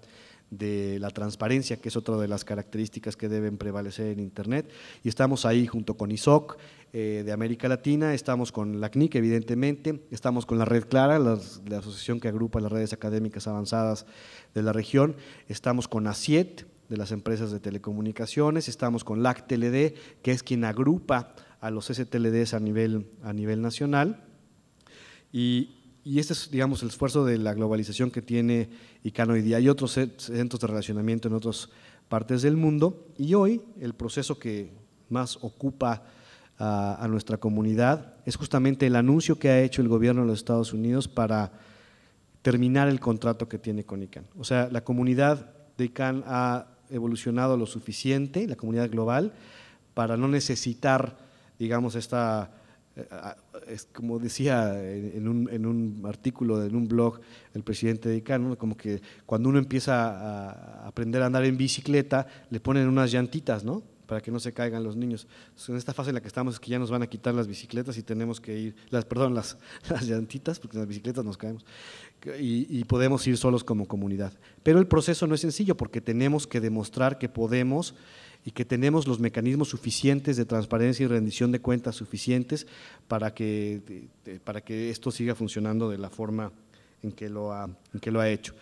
de la transparencia, que es otra de las características que deben prevalecer en Internet. Y estamos ahí junto con ISOC eh, de América Latina, estamos con la CNIC, evidentemente, estamos con la Red Clara, la, asociación que agrupa las redes académicas avanzadas de la región, estamos con ASIET, de las empresas de telecomunicaciones, estamos con LACTLD, que es quien agrupa a los STLDs a nivel, a nivel nacional. Y, y este es, digamos, el esfuerzo de la globalización que tiene ICANN hoy día. Hay otros centros de relacionamiento en otras partes del mundo y hoy el proceso que más ocupa a, ah, a nuestra comunidad es justamente el anuncio que ha hecho el gobierno de los Estados Unidos para terminar el contrato que tiene con ICANN. O sea, la comunidad de ICANN ha evolucionado lo suficiente, la comunidad global, para no necesitar, digamos, esta eh, es como decía en un, artículo, en un blog, el presidente de ICANN, como que cuando uno empieza a aprender a andar en bicicleta, le ponen unas llantitas, ¿no? Para que no se caigan los niños. en esta fase en la que estamos es que ya nos van a quitar las bicicletas y tenemos que ir, las, perdón, las, (laughs) llantitas, porque en las bicicletas nos caemos, y podemos ir solos como comunidad. Pero el proceso no es sencillo porque tenemos que demostrar que podemos y que tenemos los mecanismos suficientes de transparencia y rendición de cuentas suficientes para que, para que esto siga funcionando de la forma en que lo ha, que lo ha hecho.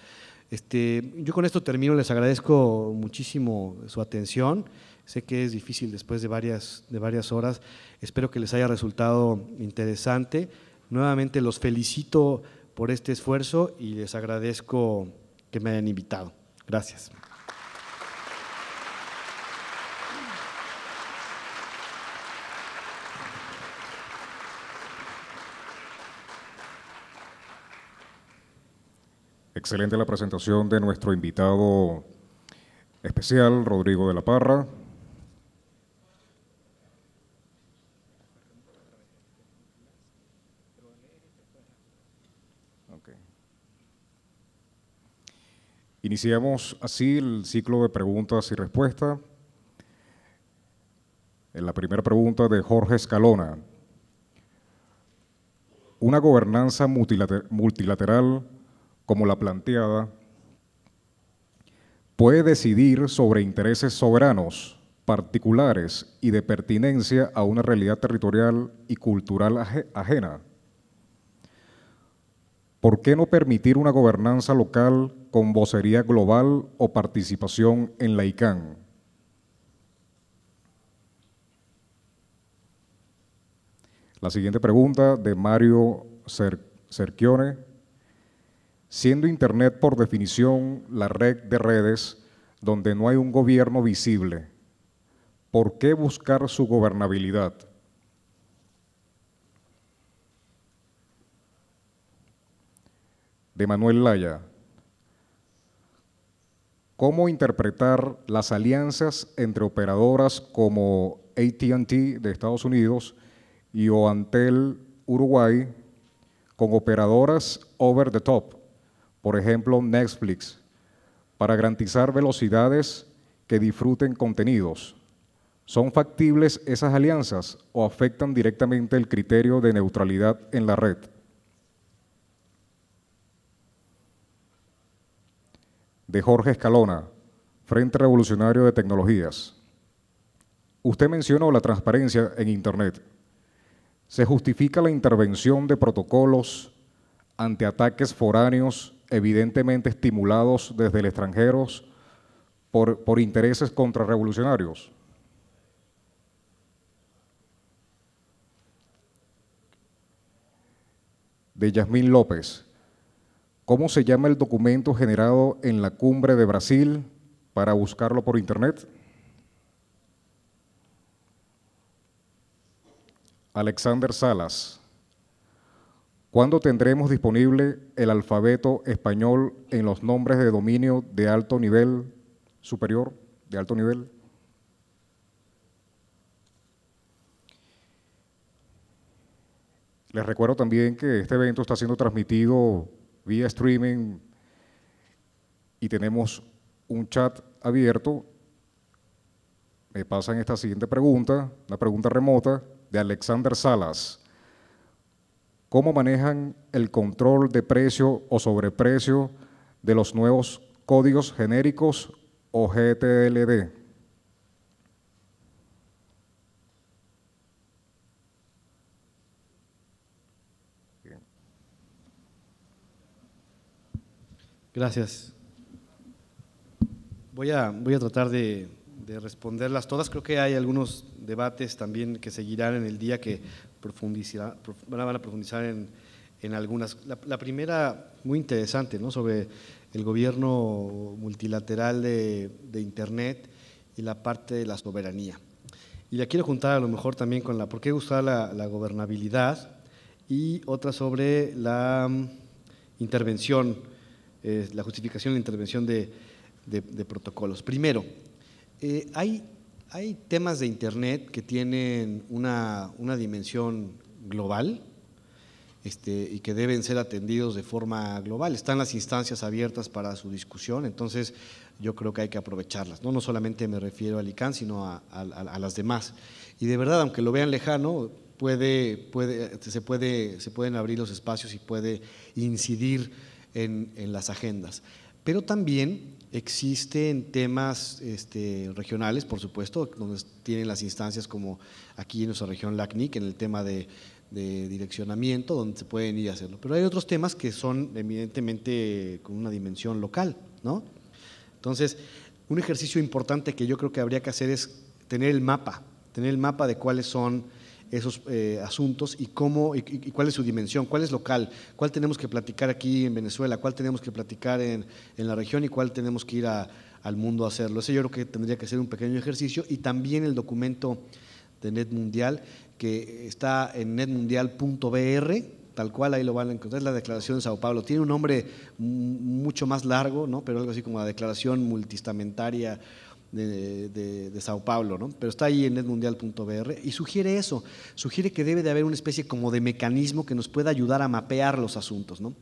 Este, yo con esto termino, les agradezco muchísimo su atención. Sé que es difícil después de varias, de varias horas. Espero que les haya resultado interesante. Nuevamente los felicito por este esfuerzo y les agradezco que me hayan invitado. Gracias. Excelente la presentación de nuestro invitado especial, Rodrigo de la Parra. Iniciamos así el ciclo de preguntas y respuestas. En la primera pregunta de Jorge Escalona. Una gobernanza multilateral como la planteada, puede decidir sobre intereses soberanos, particulares y de pertinencia a una realidad territorial y cultural ajena. ¿Por qué no permitir una gobernanza local con vocería global o participación en la ICANN? La siguiente pregunta de Mario Cer siendo Internet por definición la red de redes donde no hay un gobierno visible, ¿por qué buscar su gobernabilidad? De Manuel Laya. ¿Cómo interpretar las alianzas entre operadoras como ATT de Estados Unidos y OANTEL Uruguay con operadoras over the top? por ejemplo Netflix, para garantizar velocidades que disfruten contenidos. ¿Son factibles esas alianzas o afectan directamente el criterio de neutralidad en la red? De Jorge Escalona, Frente Revolucionario de Tecnologías. Usted mencionó la transparencia en Internet. ¿Se justifica la intervención de protocolos ante ataques foráneos evidentemente estimulados desde el extranjero por, intereses contrarrevolucionarios? De Yasmín López. ¿Cómo se llama el documento generado en la cumbre de Brasil para buscarlo por internet? Alexander Salas. ¿Cuándo tendremos disponible el alfabeto español en los nombres de dominio de alto nivel superior, de alto nivel? Les recuerdo también que este evento está siendo transmitido vía streaming y tenemos un chat abierto. Me pasan esta siguiente pregunta, una pregunta remota de Alexander Salas cómo manejan el control de precio o sobreprecio de los nuevos códigos genéricos o GTLD. Gracias. Voy a, voy a tratar de de responderlas todas. Creo que hay algunos debates también que seguirán en el día que van a profundizar en, algunas. La, primera, muy interesante, ¿no? sobre el gobierno multilateral de, Internet y la parte de la soberanía. Y la quiero juntar a lo mejor también con la por qué usar la, gobernabilidad y otra sobre la mm, intervención, eh, la justificación de la intervención de protocolos. Primero, eh, hay, temas de Internet que tienen una, dimensión global este, y que deben ser atendidos de forma global. Están las instancias abiertas para su discusión, entonces yo creo que hay que aprovecharlas. No, no solamente me refiero al ICANN, sino a, las demás. Y de verdad, aunque lo vean lejano, se, puede, pueden abrir los espacios y puede incidir en, en las agendas. Pero también Existen temas este, regionales, por supuesto, donde tienen las instancias como aquí en nuestra región LACNIC, en el tema de, direccionamiento, donde se pueden ir a hacerlo. Pero hay otros temas que son evidentemente con una dimensión local, ¿no? Entonces, un ejercicio importante que yo creo que habría que hacer es tener el mapa, tener el mapa de cuáles son esos eh, asuntos y, cómo, y, cuál es su dimensión, cuál es local, cuál tenemos que platicar aquí en Venezuela, cuál tenemos que platicar en, la región y cuál tenemos que ir al mundo a hacerlo. Ese yo creo que tendría que ser un pequeño ejercicio y también el documento de Net Mundial que está en netmundial.br, tal cual ahí lo van a encontrar, es la Declaración de Sao Paulo. Tiene un nombre mucho más largo, ¿no? pero algo así como la Declaración Multistamentaria de, Sao Paulo, ¿no? pero está ahí en netmundial.br y sugiere eso, sugiere que debe de haber una especie como de mecanismo que nos pueda ayudar a mapear los asuntos. ¿no?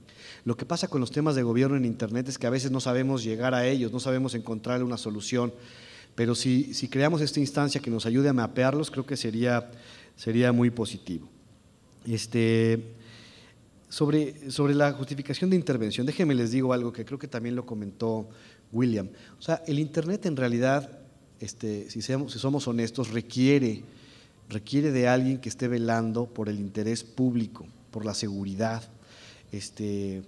Lo que pasa con los temas de gobierno en Internet es que a veces no sabemos llegar a ellos, no sabemos encontrar una solución, pero si, si creamos esta instancia que nos ayude a mapearlos, creo que sería, sería muy positivo. Este, sobre, sobre la justificación de intervención, déjenme les digo algo que creo que también lo comentó William. O sea, el Internet en realidad, este, si, somos honestos, requiere, requiere de alguien que esté velando por el interés público, por la seguridad. Este,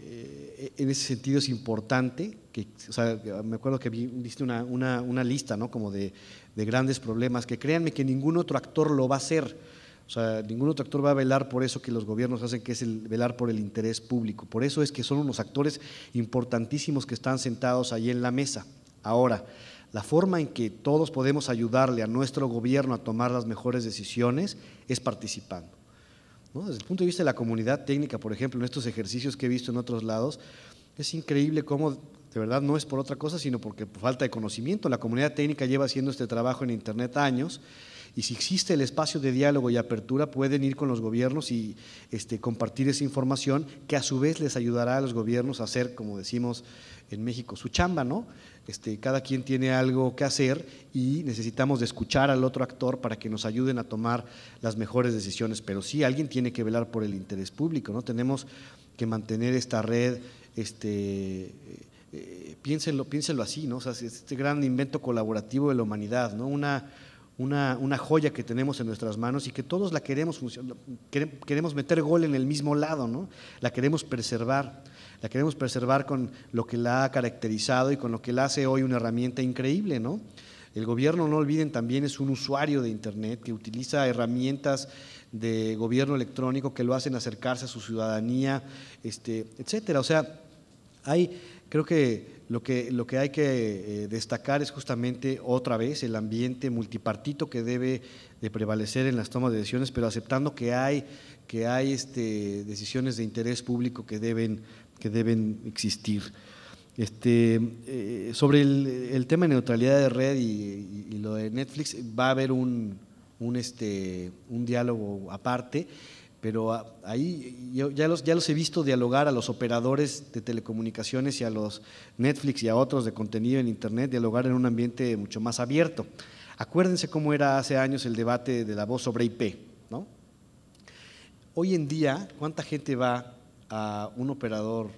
eh, en ese sentido es importante, que, o sea, me acuerdo que viste una, lista como de, de grandes problemas, que créanme que ningún otro actor lo va a hacer o sea, ningún otro actor va a velar por eso que los gobiernos hacen, que es el velar por el interés público. Por eso es que son unos actores importantísimos que están sentados ahí en la mesa. Ahora, la forma en que todos podemos ayudarle a nuestro gobierno a tomar las mejores decisiones es participando. Desde el punto de vista de la comunidad técnica, por ejemplo, en estos ejercicios que he visto en otros lados, es increíble cómo, de verdad, no es por otra cosa, sino porque por falta de conocimiento. La comunidad técnica lleva haciendo este trabajo en Internet años y si existe el espacio de diálogo y apertura, pueden ir con los gobiernos y este, compartir esa información que a su vez les ayudará a los gobiernos a hacer, como decimos en México, su chamba, ¿no? Este, cada quien tiene algo que hacer y necesitamos escuchar al otro actor para que nos ayuden a tomar las mejores decisiones. Pero sí, alguien tiene que velar por el interés público, ¿no? Tenemos que mantener esta red, este, eh, eh, piénsenlo, así, ¿no? O este gran invento colaborativo de la humanidad, ¿no? Una una, joya que tenemos en nuestras manos y que todos la queremos, queremos meter gol en el mismo lado, ¿no? La queremos preservar, la queremos preservar con lo que la ha caracterizado y con lo que la hace hoy una herramienta increíble, ¿no? El gobierno, no olviden, también es un usuario de Internet que utiliza herramientas de gobierno electrónico que lo hacen acercarse a su ciudadanía, este, etcétera. O sea, hay, creo que lo que, lo que hay que eh, destacar es justamente otra vez el ambiente multipartito que debe de prevalecer en las tomas de decisiones, pero aceptando que hay, que hay este, decisiones de interés público que deben, que deben existir. Este, eh, sobre el, tema de neutralidad de red y, lo de Netflix, va a haber un, un este, diálogo aparte pero ah, ahí yo ya los, ya los he visto dialogar a los operadores de telecomunicaciones y a los Netflix y a otros de contenido en Internet, dialogar en un ambiente mucho más abierto. Acuérdense cómo era hace años el debate de la voz sobre IP. ¿no? Hoy en día, ¿cuánta gente va a un operador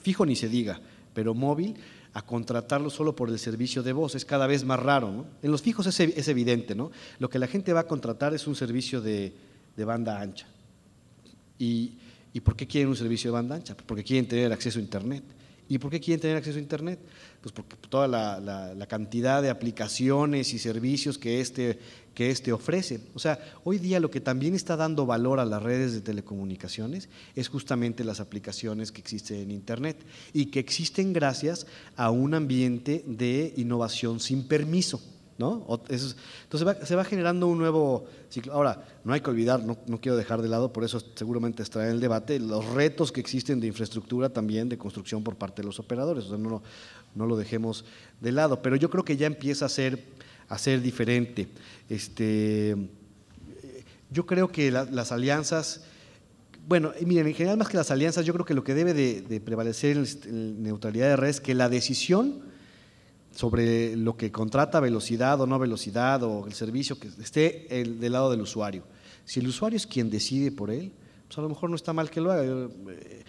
fijo ni se diga, pero móvil? a contratarlo solo por el servicio de voz. Es cada vez más raro. ¿no? En los fijos es, evidente, ¿no? Lo que la gente va a contratar es un servicio de banda ancha. ¿Y, por qué quieren un servicio de banda ancha? Porque quieren tener acceso a Internet. ¿Y por qué quieren tener acceso a Internet? Pues porque toda la, cantidad de aplicaciones y servicios que este, que este ofrece. O sea, hoy día lo que también está dando valor a las redes de telecomunicaciones es justamente las aplicaciones que existen en Internet y que existen gracias a un ambiente de innovación sin permiso. ¿no? Entonces se va, generando un nuevo ciclo. Ahora, no hay que olvidar, no, quiero dejar de lado, por eso seguramente estará en el debate, los retos que existen de infraestructura también, de construcción por parte de los operadores, o sea, no, no lo dejemos de lado, pero yo creo que ya empieza a ser, a ser diferente. Este, yo creo que las alianzas... Bueno, miren, en general más que las alianzas, yo creo que lo que debe de, de prevalecer en, neutralidad de red es que la decisión sobre lo que contrata velocidad o no velocidad o el servicio que esté del lado del usuario. Si el usuario es quien decide por él, pues a lo mejor no está mal que lo haga, eh,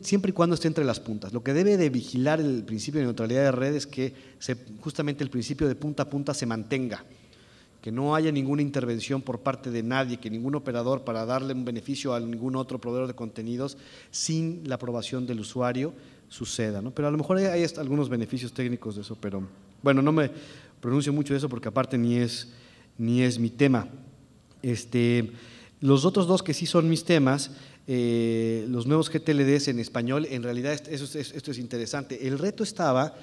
siempre y cuando esté entre las puntas. Lo que debe de vigilar el principio de neutralidad de red es que justamente el principio de punta a punta se mantenga, que no haya ninguna intervención por parte de nadie, que ningún operador para darle un beneficio a ningún otro proveedor de contenidos sin la aprobación del usuario suceda. Pero a lo mejor hay, algunos beneficios técnicos de eso, pero bueno, no me pronuncio mucho de eso porque aparte ni es, ni es mi tema. Este, los otros dos que sí son mis temas, eh, los nuevos GTLDs en español, en realidad esto, es, esto es interesante. El reto estaba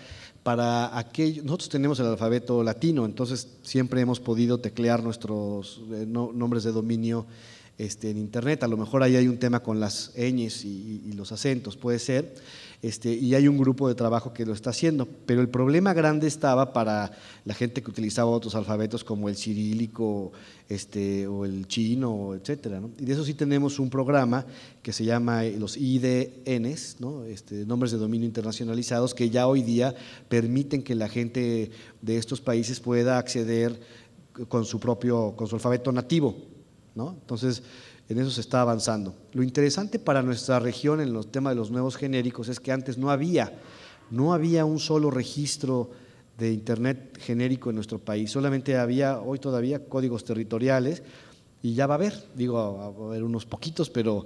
para aquellos, nosotros tenemos el alfabeto latino, entonces siempre hemos podido teclear nuestros eh, nombres de dominio este, en Internet. A lo mejor ahí hay un tema con las ñes y los acentos, puede ser este, y hay un grupo de trabajo que lo está haciendo. Pero el problema grande estaba para la gente que utilizaba otros alfabetos como el cirílico este, o el chino, etcétera. Y de eso sí tenemos un programa que se llama eh, los IDNs, este, nombres de dominio internacionalizados, que ya hoy día permiten que la gente de estos países pueda acceder con su propio, con su alfabeto nativo. Entonces, en eso se está avanzando. Lo interesante para nuestra región en los temas de los nuevos genéricos es que antes no había, no había un solo registro de Internet genérico en nuestro país, solamente había hoy todavía códigos territoriales y ya va a haber, digo, va a haber unos poquitos, pero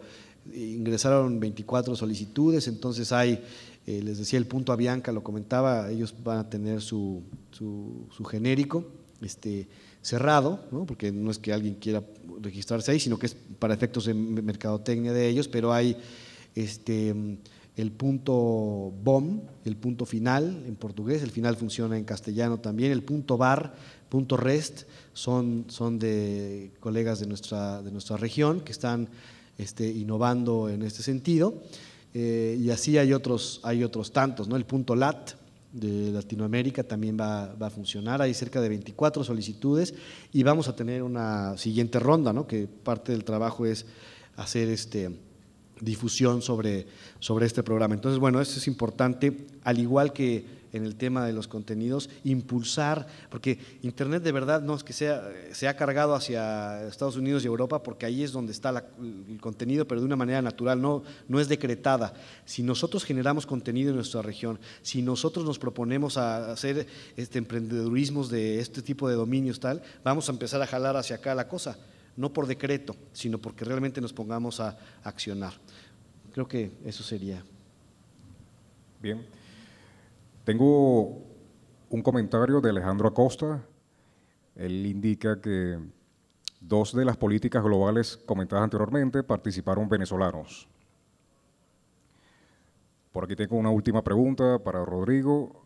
ingresaron 24 solicitudes, entonces hay, eh, les decía el punto a Bianca, lo comentaba, ellos van a tener su, genérico. Este, cerrado, porque no es que alguien quiera registrarse ahí, sino que es para efectos de mercadotecnia de ellos, pero hay este, el punto BOM, el punto final en portugués, el final funciona en castellano también, el punto bar, punto rest, son, son de colegas de nuestra, de nuestra región que están este, innovando en este sentido. Eh, y así hay otros, hay otros tantos, ¿no? el punto lat, de Latinoamérica también va, a funcionar. Hay cerca de 24 solicitudes y vamos a tener una siguiente ronda, ¿no? que parte del trabajo es hacer este, difusión sobre, sobre este programa. Entonces, bueno, eso es importante, al igual que en el tema de los contenidos, impulsar, porque Internet de verdad no es que sea, se ha cargado hacia Estados Unidos y Europa, porque ahí es donde está el contenido, pero de una manera natural, no, no es decretada. Si nosotros generamos contenido en nuestra región, si nosotros nos proponemos a hacer este emprendedurismos de este tipo de dominios, tal, vamos a empezar a jalar hacia acá la cosa, no por decreto, sino porque realmente nos pongamos a accionar. Creo que eso sería. Bien. Tengo un comentario de Alejandro Acosta. Él indica que dos de las políticas globales comentadas anteriormente participaron venezolanos. Por aquí tengo una última pregunta para Rodrigo.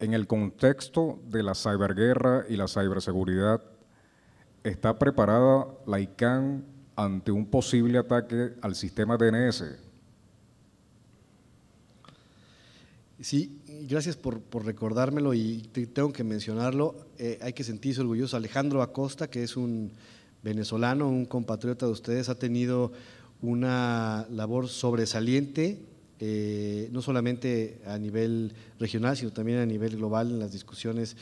En el contexto de la ciberguerra y la ciberseguridad, ¿está preparada la ICANN ante un posible ataque al sistema DNS? Sí, gracias por, recordármelo y tengo que mencionarlo, eh, hay que sentirse orgulloso. Alejandro Acosta, que es un venezolano, un compatriota de ustedes, ha tenido una labor sobresaliente, eh, no solamente a nivel regional, sino también a nivel global en las discusiones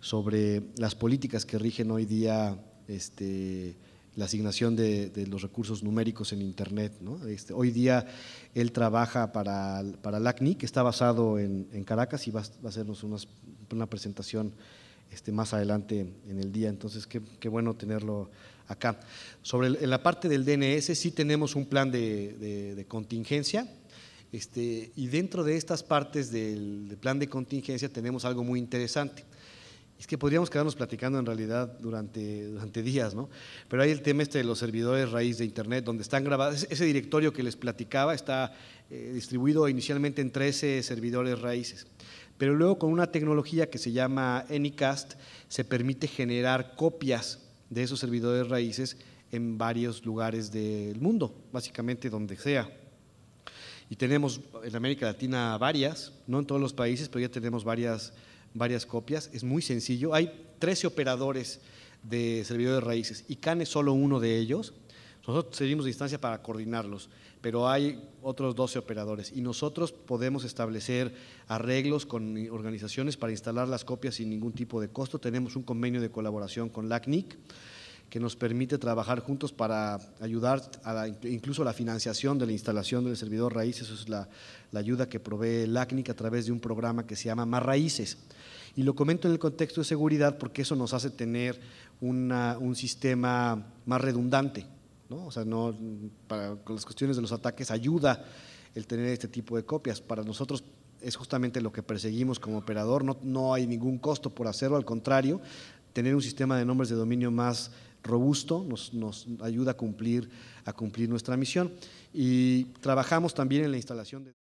sobre las políticas que rigen hoy día este, la asignación de, los recursos numéricos en Internet. Este, hoy día él trabaja para, para LACNI, que está basado en, Caracas y va, a hacernos unas, una presentación este, más adelante en el día. Entonces, qué, bueno tenerlo acá. Sobre en la parte del DNS, sí tenemos un plan de, contingencia. Este, y dentro de estas partes del plan de contingencia tenemos algo muy interesante. Es que podríamos quedarnos platicando en realidad durante, durante días, ¿no? Pero hay el tema este de los servidores raíz de Internet, donde están grabados, ese directorio que les platicaba está eh, distribuido inicialmente en 13 servidores raíces. Pero luego con una tecnología que se llama Anycast se permite generar copias de esos servidores raíces en varios lugares del mundo, básicamente donde sea. Y tenemos en América Latina varias, no en todos los países, pero ya tenemos varias varias copias, es muy sencillo. Hay 13 operadores de servidores raíces y CAN es solo uno de ellos. Nosotros seguimos de distancia para coordinarlos, pero hay otros 12 operadores y nosotros podemos establecer arreglos con organizaciones para instalar las copias sin ningún tipo de costo. Tenemos un convenio de colaboración con LACNIC que nos permite trabajar juntos para ayudar incluso a la financiación de la instalación del servidor raíces. es la ayuda que provee LACNIC a través de un programa que se llama Más Raíces. Y lo comento en el contexto de seguridad porque eso nos hace tener un sistema más redundante. ¿no? O sea, no, para las cuestiones de los ataques ayuda el tener este tipo de copias. Para nosotros es justamente lo que perseguimos como operador, no, no hay ningún costo por hacerlo, al contrario, tener un sistema de nombres de dominio más robusto nos, nos ayuda a cumplir, a cumplir nuestra misión. Y trabajamos también en la instalación de…